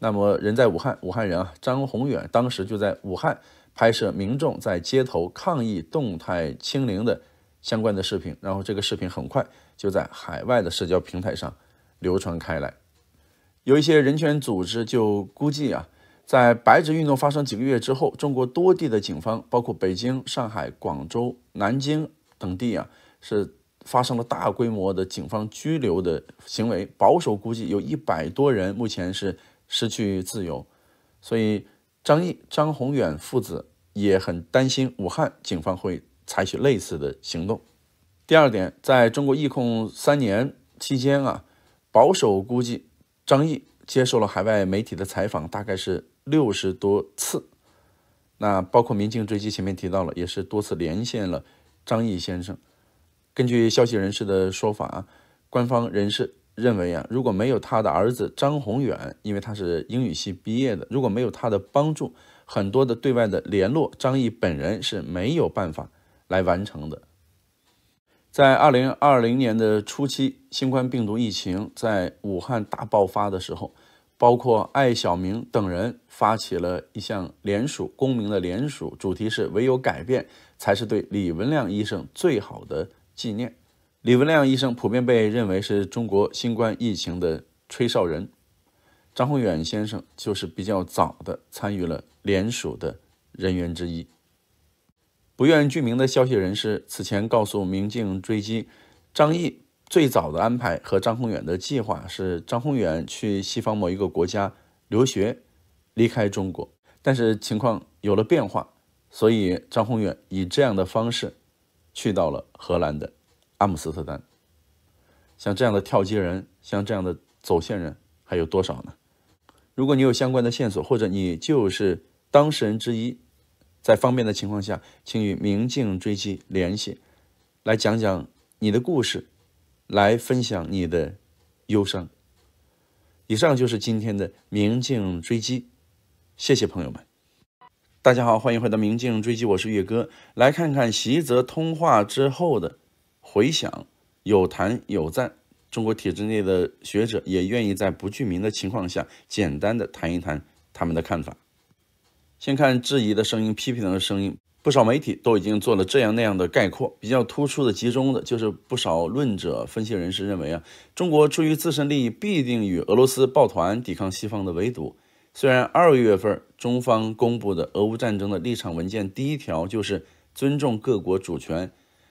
那么，人在武汉，武汉人啊，张宏远当时就在武汉拍摄民众在街头抗议动态清零的相关的视频，然后这个视频很快就在海外的社交平台上流传开来。有一些人权组织就估计啊，在白纸运动发生几个月之后，中国多地的警方，包括北京、上海、广州、南京等地啊，是发生了大规模的警方拘留的行为，保守估计有一百多人目前是。失去自由，所以张毅、张宏远父子也很担心武汉警方会采取类似的行动。第二点，在中国疫控三年期间啊，保守估计，张毅接受了海外媒体的采访大概是六十多次。那包括《民警追击》，前面提到了，也是多次连线了张毅先生。根据消息人士的说法啊，官方人士。认为啊，如果没有他的儿子张宏远，因为他是英语系毕业的，如果没有他的帮助，很多的对外的联络，张毅本人是没有办法来完成的。在二零二零年的初期，新冠病毒疫情在武汉大爆发的时候，包括艾晓明等人发起了一项联署，公民的联署，主题是唯有改变才是对李文亮医生最好的纪念。李文亮医生普遍被认为是中国新冠疫情的吹哨人，张宏远先生就是比较早的参与了联署的人员之一。不愿具名的消息人士此前告诉《明镜追击》，张毅最早的安排和张宏远的计划是张宏远去西方某一个国家留学，离开中国，但是情况有了变化，所以张宏远以这样的方式去到了荷兰的阿姆斯特丹，像这样的跳街人，像这样的走线人，还有多少呢？如果你有相关的线索，或者你就是当事人之一，在方便的情况下，请与明镜追击联系，来讲讲你的故事，来分享你的忧伤。以上就是今天的明镜追击，谢谢朋友们。大家好，欢迎回到明镜追击，我是月哥，来看看习泽通话之后的。回想有谈有赞，中国体制内的学者也愿意在不具名的情况下，简单的谈一谈他们的看法。先看质疑的声音，批评的声音，不少媒体都已经做了这样那样的概括。比较突出的、集中的就是不少论者、分析人士认为啊，中国出于自身利益，必定与俄罗斯抱团抵抗西方的围堵。虽然二月份中方公布的俄乌战争的立场文件第一条就是尊重各国主权，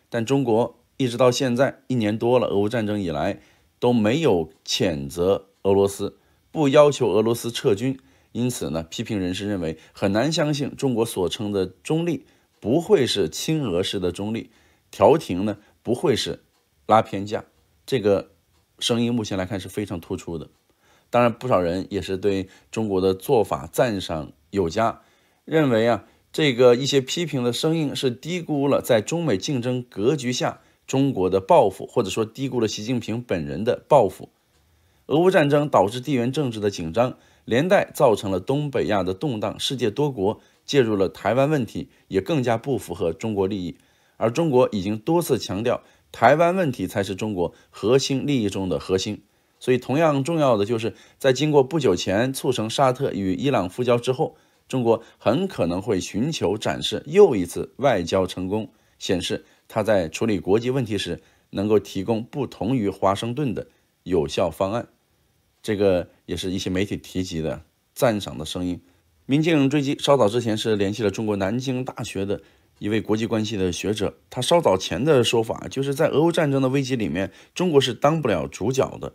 但中国。一直到现在，一年多了，俄乌战争以来都没有谴责俄罗斯，不要求俄罗斯撤军，因此呢，批评人士认为很难相信中国所称的中立不会是亲俄式的中立，调停呢不会是拉偏架。这个声音目前来看是非常突出的。当然，不少人也是对中国的做法赞赏有加，认为啊，这个一些批评的声音是低估了在中美竞争格局下。中国的报复，或者说低估了习近平本人的报复。俄乌战争导致地缘政治的紧张，连带造成了东北亚的动荡。世界多国介入了台湾问题，也更加不符合中国利益。而中国已经多次强调，台湾问题才是中国核心利益中的核心。所以，同样重要的就是在经过不久前促成沙特与伊朗复交之后，中国很可能会寻求展示又一次外交成功，显示。他在处理国际问题时能够提供不同于华盛顿的有效方案，这个也是一些媒体提及的赞赏的声音。民进追击稍早之前是联系了中国南京大学的一位国际关系的学者，他稍早前的说法就是在俄乌战争的危机里面，中国是当不了主角的。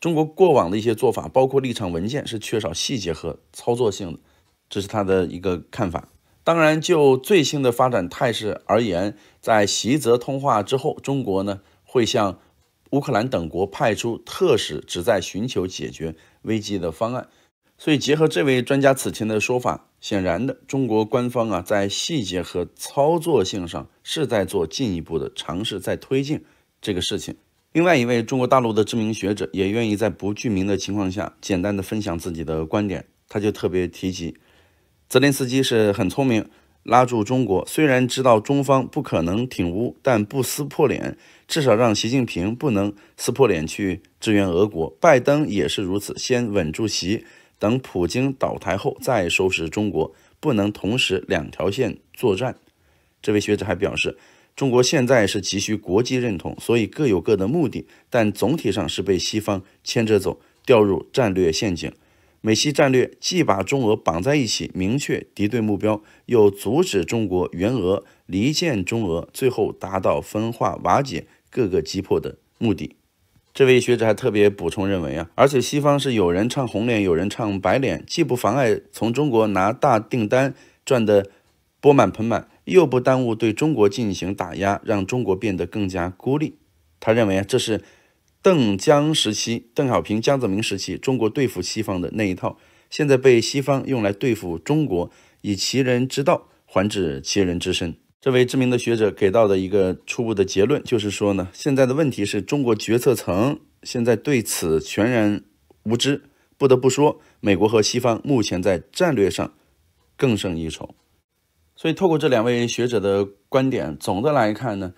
中国过往的一些做法，包括立场文件，是缺少细节和操作性的，这是他的一个看法。当然，就最新的发展态势而言，在习泽通话之后，中国呢会向乌克兰等国派出特使，旨在寻求解决危机的方案。所以，结合这位专家此前的说法，显然的，中国官方啊在细节和操作性上是在做进一步的尝试，在推进这个事情。另外一位中国大陆的知名学者也愿意在不具名的情况下，简单的分享自己的观点。他就特别提及。泽连斯基是很聪明，拉住中国，虽然知道中方不可能挺乌，但不撕破脸，至少让习近平不能撕破脸去支援俄国。拜登也是如此，先稳住习，等普京倒台后再收拾中国，不能同时两条线作战。这位学者还表示，中国现在是急需国际认同，所以各有各的目的，但总体上是被西方牵着走，掉入战略陷阱。美西战略既把中俄绑在一起，明确敌对目标，又阻止中国援俄离间中俄，最后达到分化瓦解、各个击破的目的。这位学者还特别补充认为啊，而且西方是有人唱红脸，有人唱白脸，既不妨碍从中国拿大订单赚得钵满盆满，又不耽误对中国进行打压，让中国变得更加孤立。他认为啊，这是。邓江时期、邓小平、江泽民时期，中国对付西方的那一套，现在被西方用来对付中国，以其人之道还治其人之身。这位知名的学者给到的一个初步的结论，就是说呢，现在的问题是中国决策层现在对此全然无知。不得不说，美国和西方目前在战略上更胜一筹。所以，透过这两位学者的观点，总的来看呢。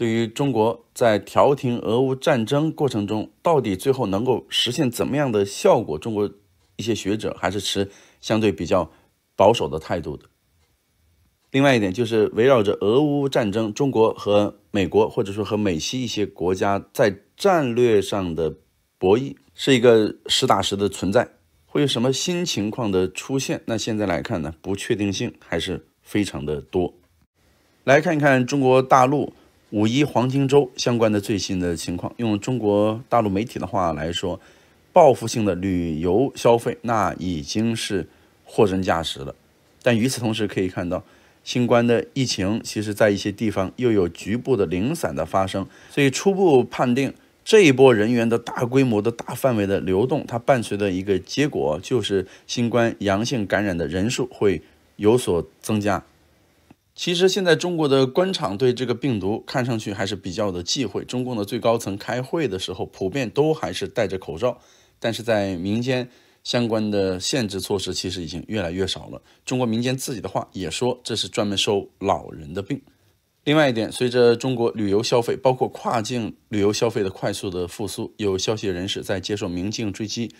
对于中国在调停俄乌战争过程中，到底最后能够实现怎么样的效果，中国一些学者还是持相对比较保守的态度的。另外一点就是，围绕着俄乌战争，中国和美国或者说和美西一些国家在战略上的博弈是一个实打实的存在。会有什么新情况的出现？那现在来看呢，不确定性还是非常的多。来看一看中国大陆。五一黄金周相关的最新的情况，用中国大陆媒体的话来说，报复性的旅游消费那已经是货真价实了。但与此同时，可以看到，新冠的疫情其实在一些地方又有局部的零散的发生，所以初步判定这一波人员的大规模的大范围的流动，它伴随的一个结果就是新冠阳性感染的人数会有所增加。其实现在中国的官场对这个病毒看上去还是比较的忌讳。中共的最高层开会的时候，普遍都还是戴着口罩，但是在民间相关的限制措施其实已经越来越少了。中国民间自己的话也说，这是专门收老人的病。另外一点，随着中国旅游消费，包括跨境旅游消费的快速的复苏，有消息人士在接受《明镜》追击。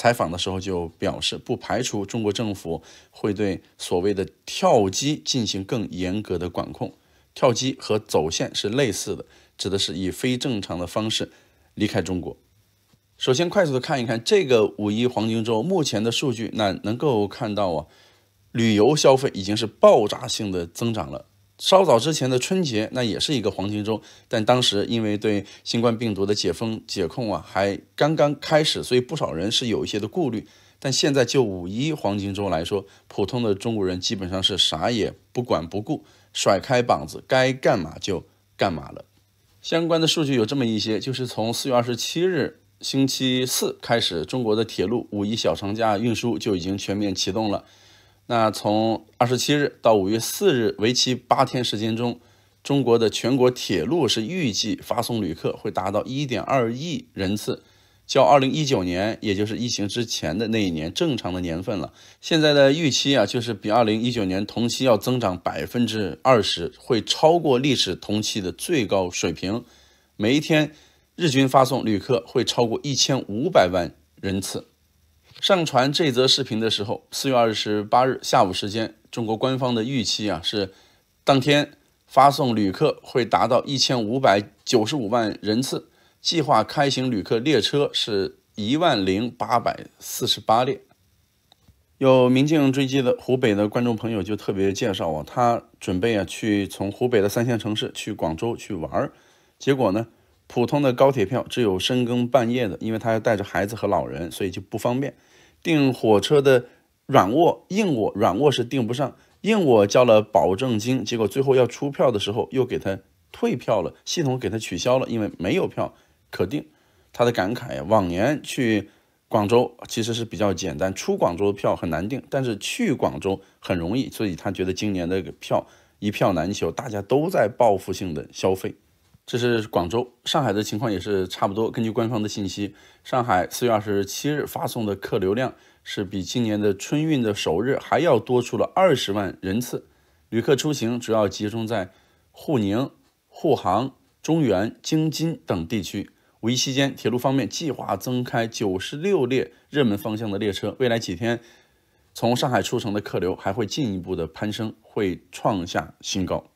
采访的时候就表示，不排除中国政府会对所谓的“跳机”进行更严格的管控。跳机和走线是类似的，指的是以非正常的方式离开中国。首先，快速的看一看这个五一黄金周目前的数据，那能够看到啊，旅游消费已经是爆炸性的增长了。稍早之前的春节，那也是一个黄金周，但当时因为对新冠病毒的解封解控啊，还刚刚开始，所以不少人是有一些的顾虑。但现在就五一黄金周来说，普通的中国人基本上是啥也不管不顾，甩开膀子该干嘛就干嘛了。相关的数据有这么一些，就是从四月二十七日星期四开始，中国的铁路五一小长假运输就已经全面启动了。那从二十七日到五月四日，为期八天时间中，中国的全国铁路是预计发送旅客会达到一点二亿人次，较二零一九年，也就是疫情之前的那一年正常的年份了。现在的预期啊，就是比二零一九年同期要增长百分之二十，会超过历史同期的最高水平。每一天，日均发送旅客会超过一千五百万人次。上传这则视频的时候，四月二十八日下午时间，中国官方的预期啊是，当天发送旅客会达到一千五百九十五万人次，计划开行旅客列车是一万零八百四十八列。有民警追击的湖北的观众朋友就特别介绍啊，他准备啊去从湖北的三线城市去广州去玩儿，结果呢，普通的高铁票只有深更半夜的，因为他要带着孩子和老人，所以就不方便。订火车的软卧、硬卧，软卧是订不上，硬卧交了保证金，结果最后要出票的时候又给他退票了，系统给他取消了，因为没有票可订。他的感慨呀，往年去广州其实是比较简单，出广州的票很难订，但是去广州很容易，所以他觉得今年的票一票难求，大家都在报复性的消费。这是广州、上海的情况也是差不多。根据官方的信息，上海四月二十七日发送的客流量是比今年的春运的首日还要多出了二十万人次。旅客出行主要集中在沪宁、沪杭、中原、京津等地区。五一期间，铁路方面计划增开九十六列热门方向的列车。未来几天，从上海出城的客流还会进一步的攀升，会创下新高。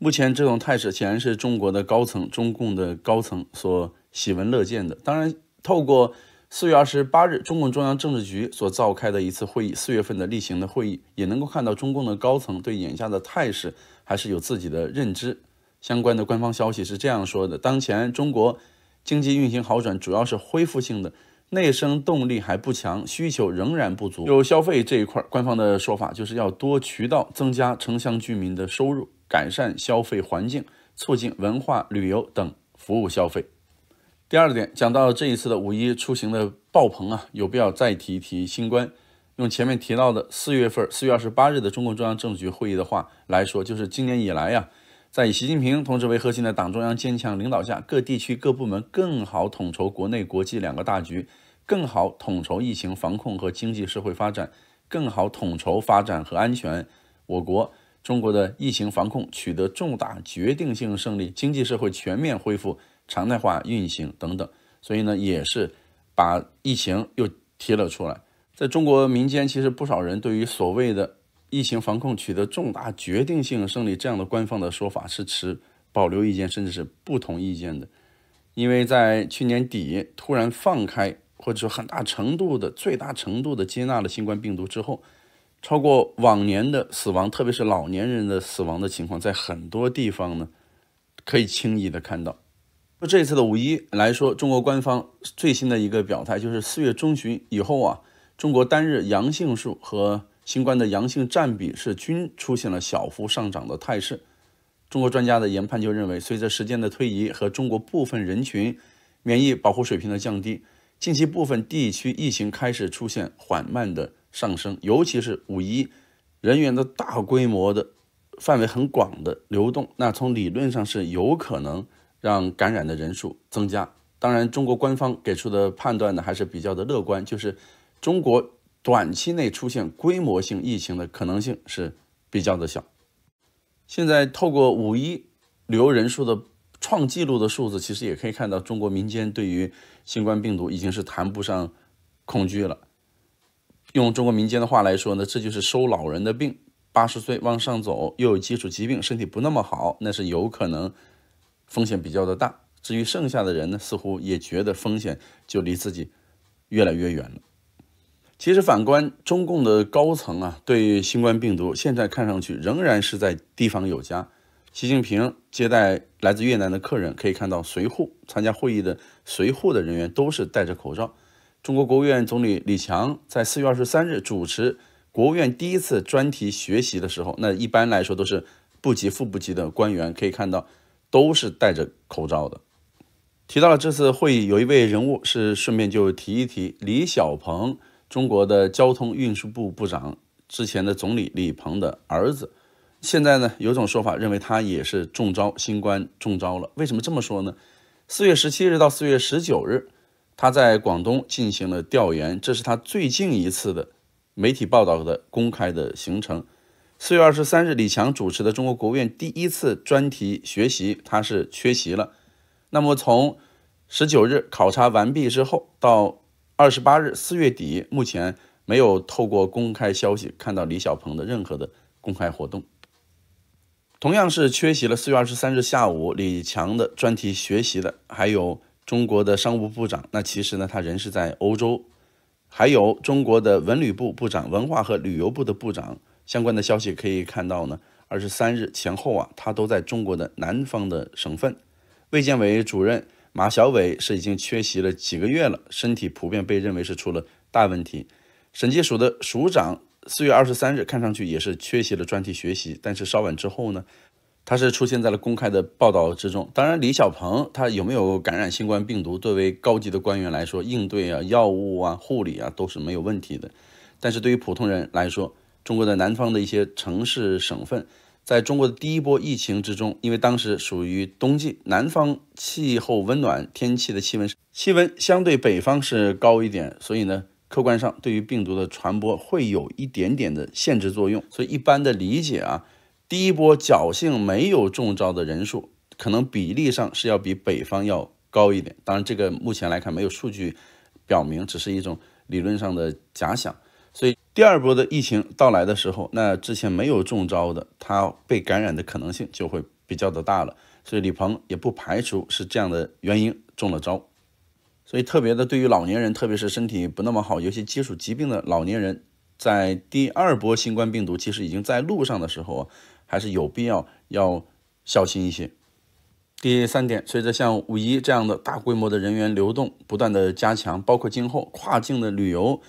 目前这种态势显然是中国的高层、中共的高层所喜闻乐见的。当然，透过四月二十八日中共中央政治局所召开的一次会议，四月份的例行的会议，也能够看到中共的高层对眼下的态势还是有自己的认知。相关的官方消息是这样说的：当前中国经济运行好转，主要是恢复性的，内生动力还不强，需求仍然不足。有消费这一块，官方的说法就是要多渠道增加城乡居民的收入。改善消费环境，促进文化旅游等服务消费。第二点，讲到这一次的五一出行的爆棚啊，有必要再提一提新冠。用前面提到的四月份四月二十八日的中共中央政治局会议的话来说，就是今年以来呀，在以习近平同志为核心的党中央坚强领导下，各地区各部门更好统筹国内国际两个大局，更好统筹疫情防控和经济社会发展，更好统筹发展和安全，我国。中国的疫情防控取得重大决定性胜利，经济社会全面恢复常态化运行等等，所以呢，也是把疫情又提了出来。在中国民间，其实不少人对于所谓的疫情防控取得重大决定性胜利这样的官方的说法是持保留意见，甚至是不同意见的，因为在去年底突然放开或者说很大程度的、最大程度的接纳了新冠病毒之后。超过往年的死亡，特别是老年人的死亡的情况，在很多地方呢，可以轻易的看到。那这次的五一来说，中国官方最新的一个表态就是四月中旬以后啊，中国单日阳性数和新冠的阳性占比是均出现了小幅上涨的态势。中国专家的研判就认为，随着时间的推移和中国部分人群免疫保护水平的降低，近期部分地区疫情开始出现缓慢的。上升，尤其是五一人员的大规模的、范围很广的流动，那从理论上是有可能让感染的人数增加。当然，中国官方给出的判断呢还是比较的乐观，就是中国短期内出现规模性疫情的可能性是比较的小。现在透过五一旅游人数的创纪录的数字，其实也可以看到，中国民间对于新冠病毒已经是谈不上恐惧了。用中国民间的话来说呢，这就是收老人的病，八十岁往上走，又有基础疾病，身体不那么好，那是有可能风险比较的大。至于剩下的人呢，似乎也觉得风险就离自己越来越远了。其实反观中共的高层啊，对新冠病毒现在看上去仍然是在提防有加。习近平接待来自越南的客人，可以看到随护参加会议的随护的人员都是戴着口罩。中国国务院总理李强在四月二十三日主持国务院第一次专题学习的时候，那一般来说都是部级、副部级的官员，可以看到都是戴着口罩的。提到了这次会议，有一位人物是顺便就提一提李小鹏，中国的交通运输部部长，之前的总理李鹏的儿子。现在呢，有种说法认为他也是中招新冠中招了。为什么这么说呢？四月十七日到四月十九日。他在广东进行了调研，这是他最近一次的媒体报道的公开的行程。四月二十三日，李强主持的中国国务院第一次专题学习，他是缺席了。那么从十九日考察完毕之后到二十八日四月底，目前没有透过公开消息看到李小鹏的任何的公开活动。同样是缺席了四月二十三日下午李强的专题学习的，还有。中国的商务部长，那其实呢，他人是在欧洲；还有中国的文旅部部长，文化和旅游部的部长相关的消息可以看到呢，二十三日前后啊，他都在中国的南方的省份。卫健委主任马晓伟是已经缺席了几个月了，身体普遍被认为是出了大问题。审计署的署长四月二十三日看上去也是缺席了专题学习，但是稍晚之后呢？他是出现在了公开的报道之中。当然，李小鹏他有没有感染新冠病毒？作为高级的官员来说，应对啊、药物啊、护理啊都是没有问题的。但是对于普通人来说，中国的南方的一些城市省份，在中国的第一波疫情之中，因为当时属于冬季，南方气候温暖，天气的气温气温相对北方是高一点，所以呢，客观上对于病毒的传播会有一点点的限制作用。所以一般的理解啊。第一波侥幸没有中招的人数，可能比例上是要比北方要高一点。当然，这个目前来看没有数据表明，只是一种理论上的假想。所以，第二波的疫情到来的时候，那之前没有中招的，他被感染的可能性就会比较的大了。所以，李鹏也不排除是这样的原因中了招。所以，特别的对于老年人，特别是身体不那么好、尤其基础疾病的老年人，在第二波新冠病毒其实已经在路上的时候啊。还是有必要要小心一些。第三点，随着像五一这样的大规模的人员流动不断的加强，包括今后跨境的旅游，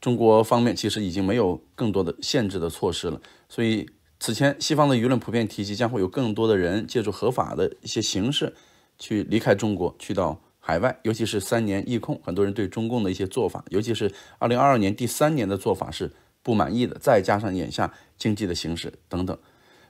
中国方面其实已经没有更多的限制的措施了。所以此前西方的舆论普遍提及，将会有更多的人借助合法的一些形式去离开中国，去到海外。尤其是三年疫控，很多人对中共的一些做法，尤其是二零二二年第三年的做法是不满意的。再加上眼下经济的形势等等。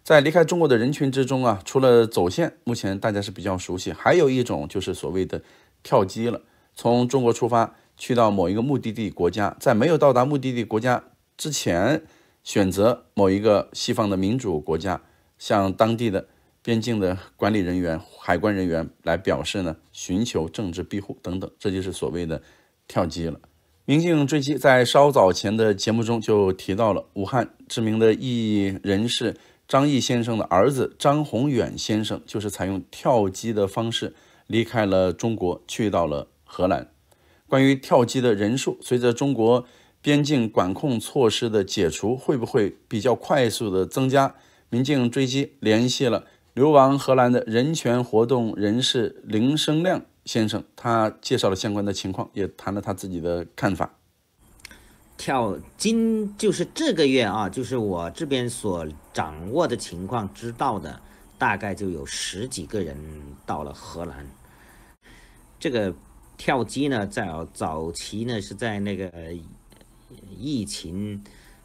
在离开中国的人群之中啊，除了走线，目前大家是比较熟悉，还有一种就是所谓的跳机了。从中国出发，去到某一个目的地国家，在没有到达目的地国家之前，选择某一个西方的民主国家，向当地的边境的管理人员、海关人员来表示呢，寻求政治庇护等等，这就是所谓的跳机了。明镜追击在稍早前的节目中就提到了武汉知名的一人士。张毅先生的儿子张宏远先生就是采用跳机的方式离开了中国，去到了荷兰。关于跳机的人数，随着中国边境管控措施的解除，会不会比较快速的增加？民警追击联系了流亡荷兰的人权活动人士林生亮先生，他介绍了相关的情况，也谈了他自己的看法。跳今就是这个月啊，就是我这边所掌握的情况知道的，大概就有十几个人到了荷兰。这个跳机呢，在早期呢是在那个疫情，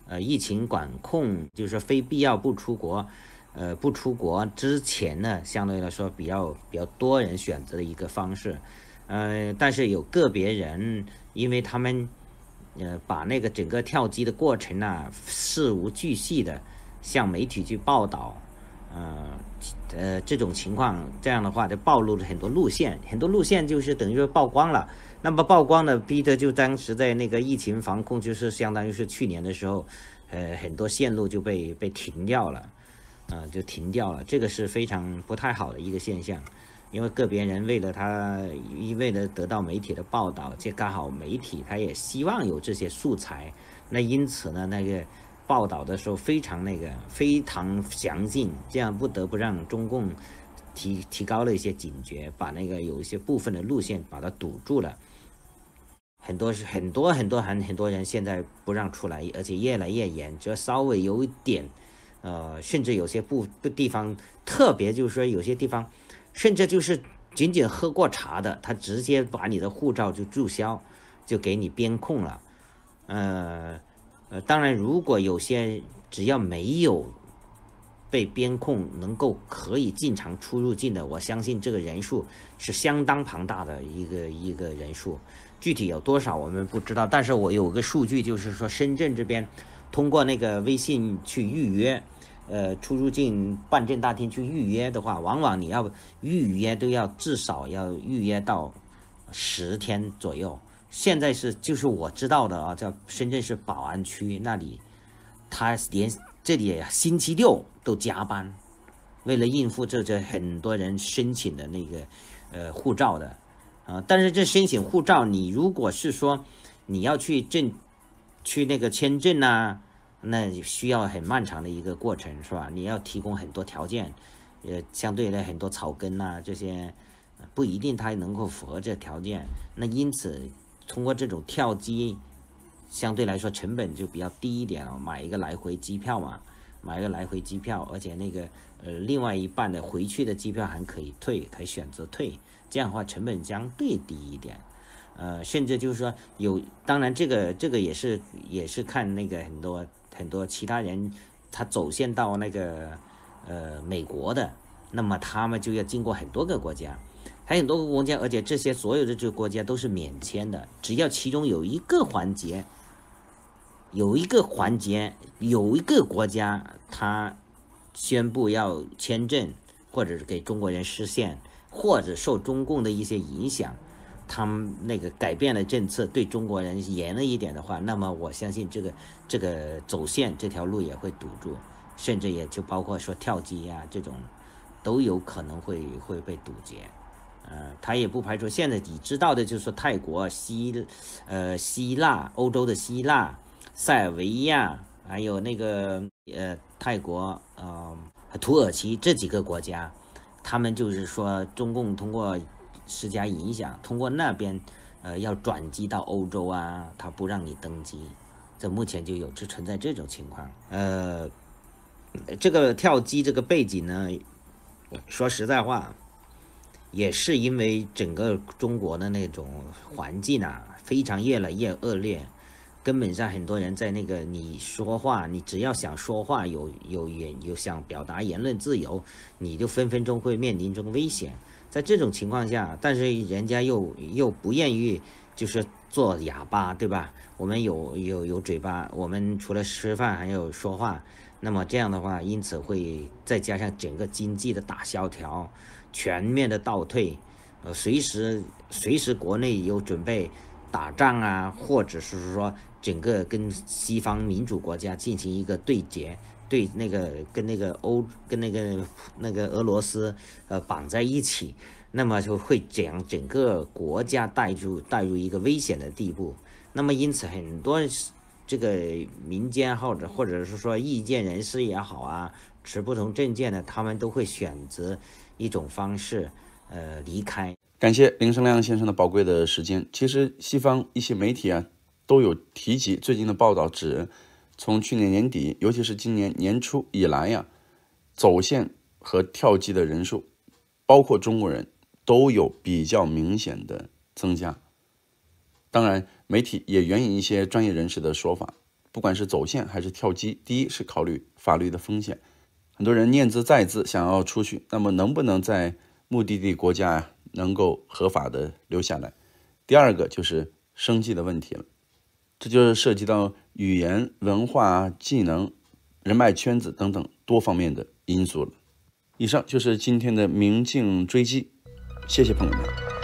呃，疫情管控，就是非必要不出国，呃，不出国之前呢，相对来说比较比较多人选择的一个方式，呃，但是有个别人，因为他们。呃，把那个整个跳机的过程呢，事无巨细的向媒体去报道，呃，呃，这种情况，这样的话就暴露了很多路线，很多路线就是等于说曝光了，那么曝光呢，逼得就当时在那个疫情防控，就是相当于是去年的时候，呃，很多线路就被被停掉了，啊，就停掉了，这个是非常不太好的一个现象。因为个别人为了他一味的得到媒体的报道，这刚好媒体他也希望有这些素材，那因此呢，那个报道的时候非常那个非常详尽，这样不得不让中共提提高了一些警觉，把那个有一些部分的路线把它堵住了，很多很多很多很很多人现在不让出来，而且越来越严，只要稍微有一点，呃，甚至有些部地方特别就是说有些地方。甚至就是仅仅喝过茶的，他直接把你的护照就注销，就给你边控了。呃，呃，当然，如果有些只要没有被边控，能够可以进场出入境的，我相信这个人数是相当庞大的一个一个人数。具体有多少我们不知道，但是我有个数据，就是说深圳这边通过那个微信去预约。呃，出入境办证大厅去预约的话，往往你要预约都要至少要预约到十天左右。现在是就是我知道的啊，在深圳市宝安区那里，他连这里星期六都加班，为了应付这这很多人申请的那个呃护照的啊。但是这申请护照，你如果是说你要去证去那个签证啊。那需要很漫长的一个过程，是吧？你要提供很多条件，呃，相对的很多草根呐这些不一定他能够符合这条件。那因此通过这种跳机，相对来说成本就比较低一点，买一个来回机票嘛，买一个来回机票，而且那个呃另外一半的回去的机票还可以退，可以选择退，这样的话成本相对低一点，呃，甚至就是说有，当然这个这个也是也是看那个很多。很多其他人，他走线到那个呃美国的，那么他们就要经过很多个国家，还很多个国家，而且这些所有的这个国家都是免签的，只要其中有一个环节，有一个环节有一个国家他宣布要签证，或者是给中国人实现，或者受中共的一些影响。他们那个改变了政策，对中国人严了一点的话，那么我相信这个这个走线这条路也会堵住，甚至也就包括说跳机呀这种，都有可能会会被堵截。呃，他也不排除现在已知道的就是说泰国、希、呃希腊、欧洲的希腊、塞尔维亚，还有那个呃泰国、呃土耳其这几个国家，他们就是说中共通过。施加影响，通过那边，呃，要转机到欧洲啊，他不让你登机，这目前就有就存在这种情况。呃，这个跳机这个背景呢，说实在话，也是因为整个中国的那种环境啊，非常越来越恶劣，根本上很多人在那个你说话，你只要想说话，有有言有想表达言论自由，你就分分钟会面临这种危险。在这种情况下，但是人家又又不愿意，就是做哑巴，对吧？我们有有有嘴巴，我们除了吃饭还有说话。那么这样的话，因此会再加上整个经济的打萧条，全面的倒退。呃，随时随时国内有准备打仗啊，或者是说整个跟西方民主国家进行一个对决。对那个跟那个欧跟那个那个俄罗斯呃绑在一起，那么就会将整个国家带入带入一个危险的地步。那么因此很多这个民间或者或者是说意见人士也好啊，持不同政见的，他们都会选择一种方式呃离开。感谢林生亮先生的宝贵的时间。其实西方一些媒体啊都有提及最近的报道指。从去年年底，尤其是今年年初以来呀，走线和跳机的人数，包括中国人，都有比较明显的增加。当然，媒体也援引一些专业人士的说法，不管是走线还是跳机，第一是考虑法律的风险，很多人念兹在兹想要出去，那么能不能在目的地国家呀能够合法的留下来？第二个就是生计的问题了。这就是涉及到语言、文化、技能、人脉圈子等等多方面的因素了。以上就是今天的明镜追击，谢谢朋友们。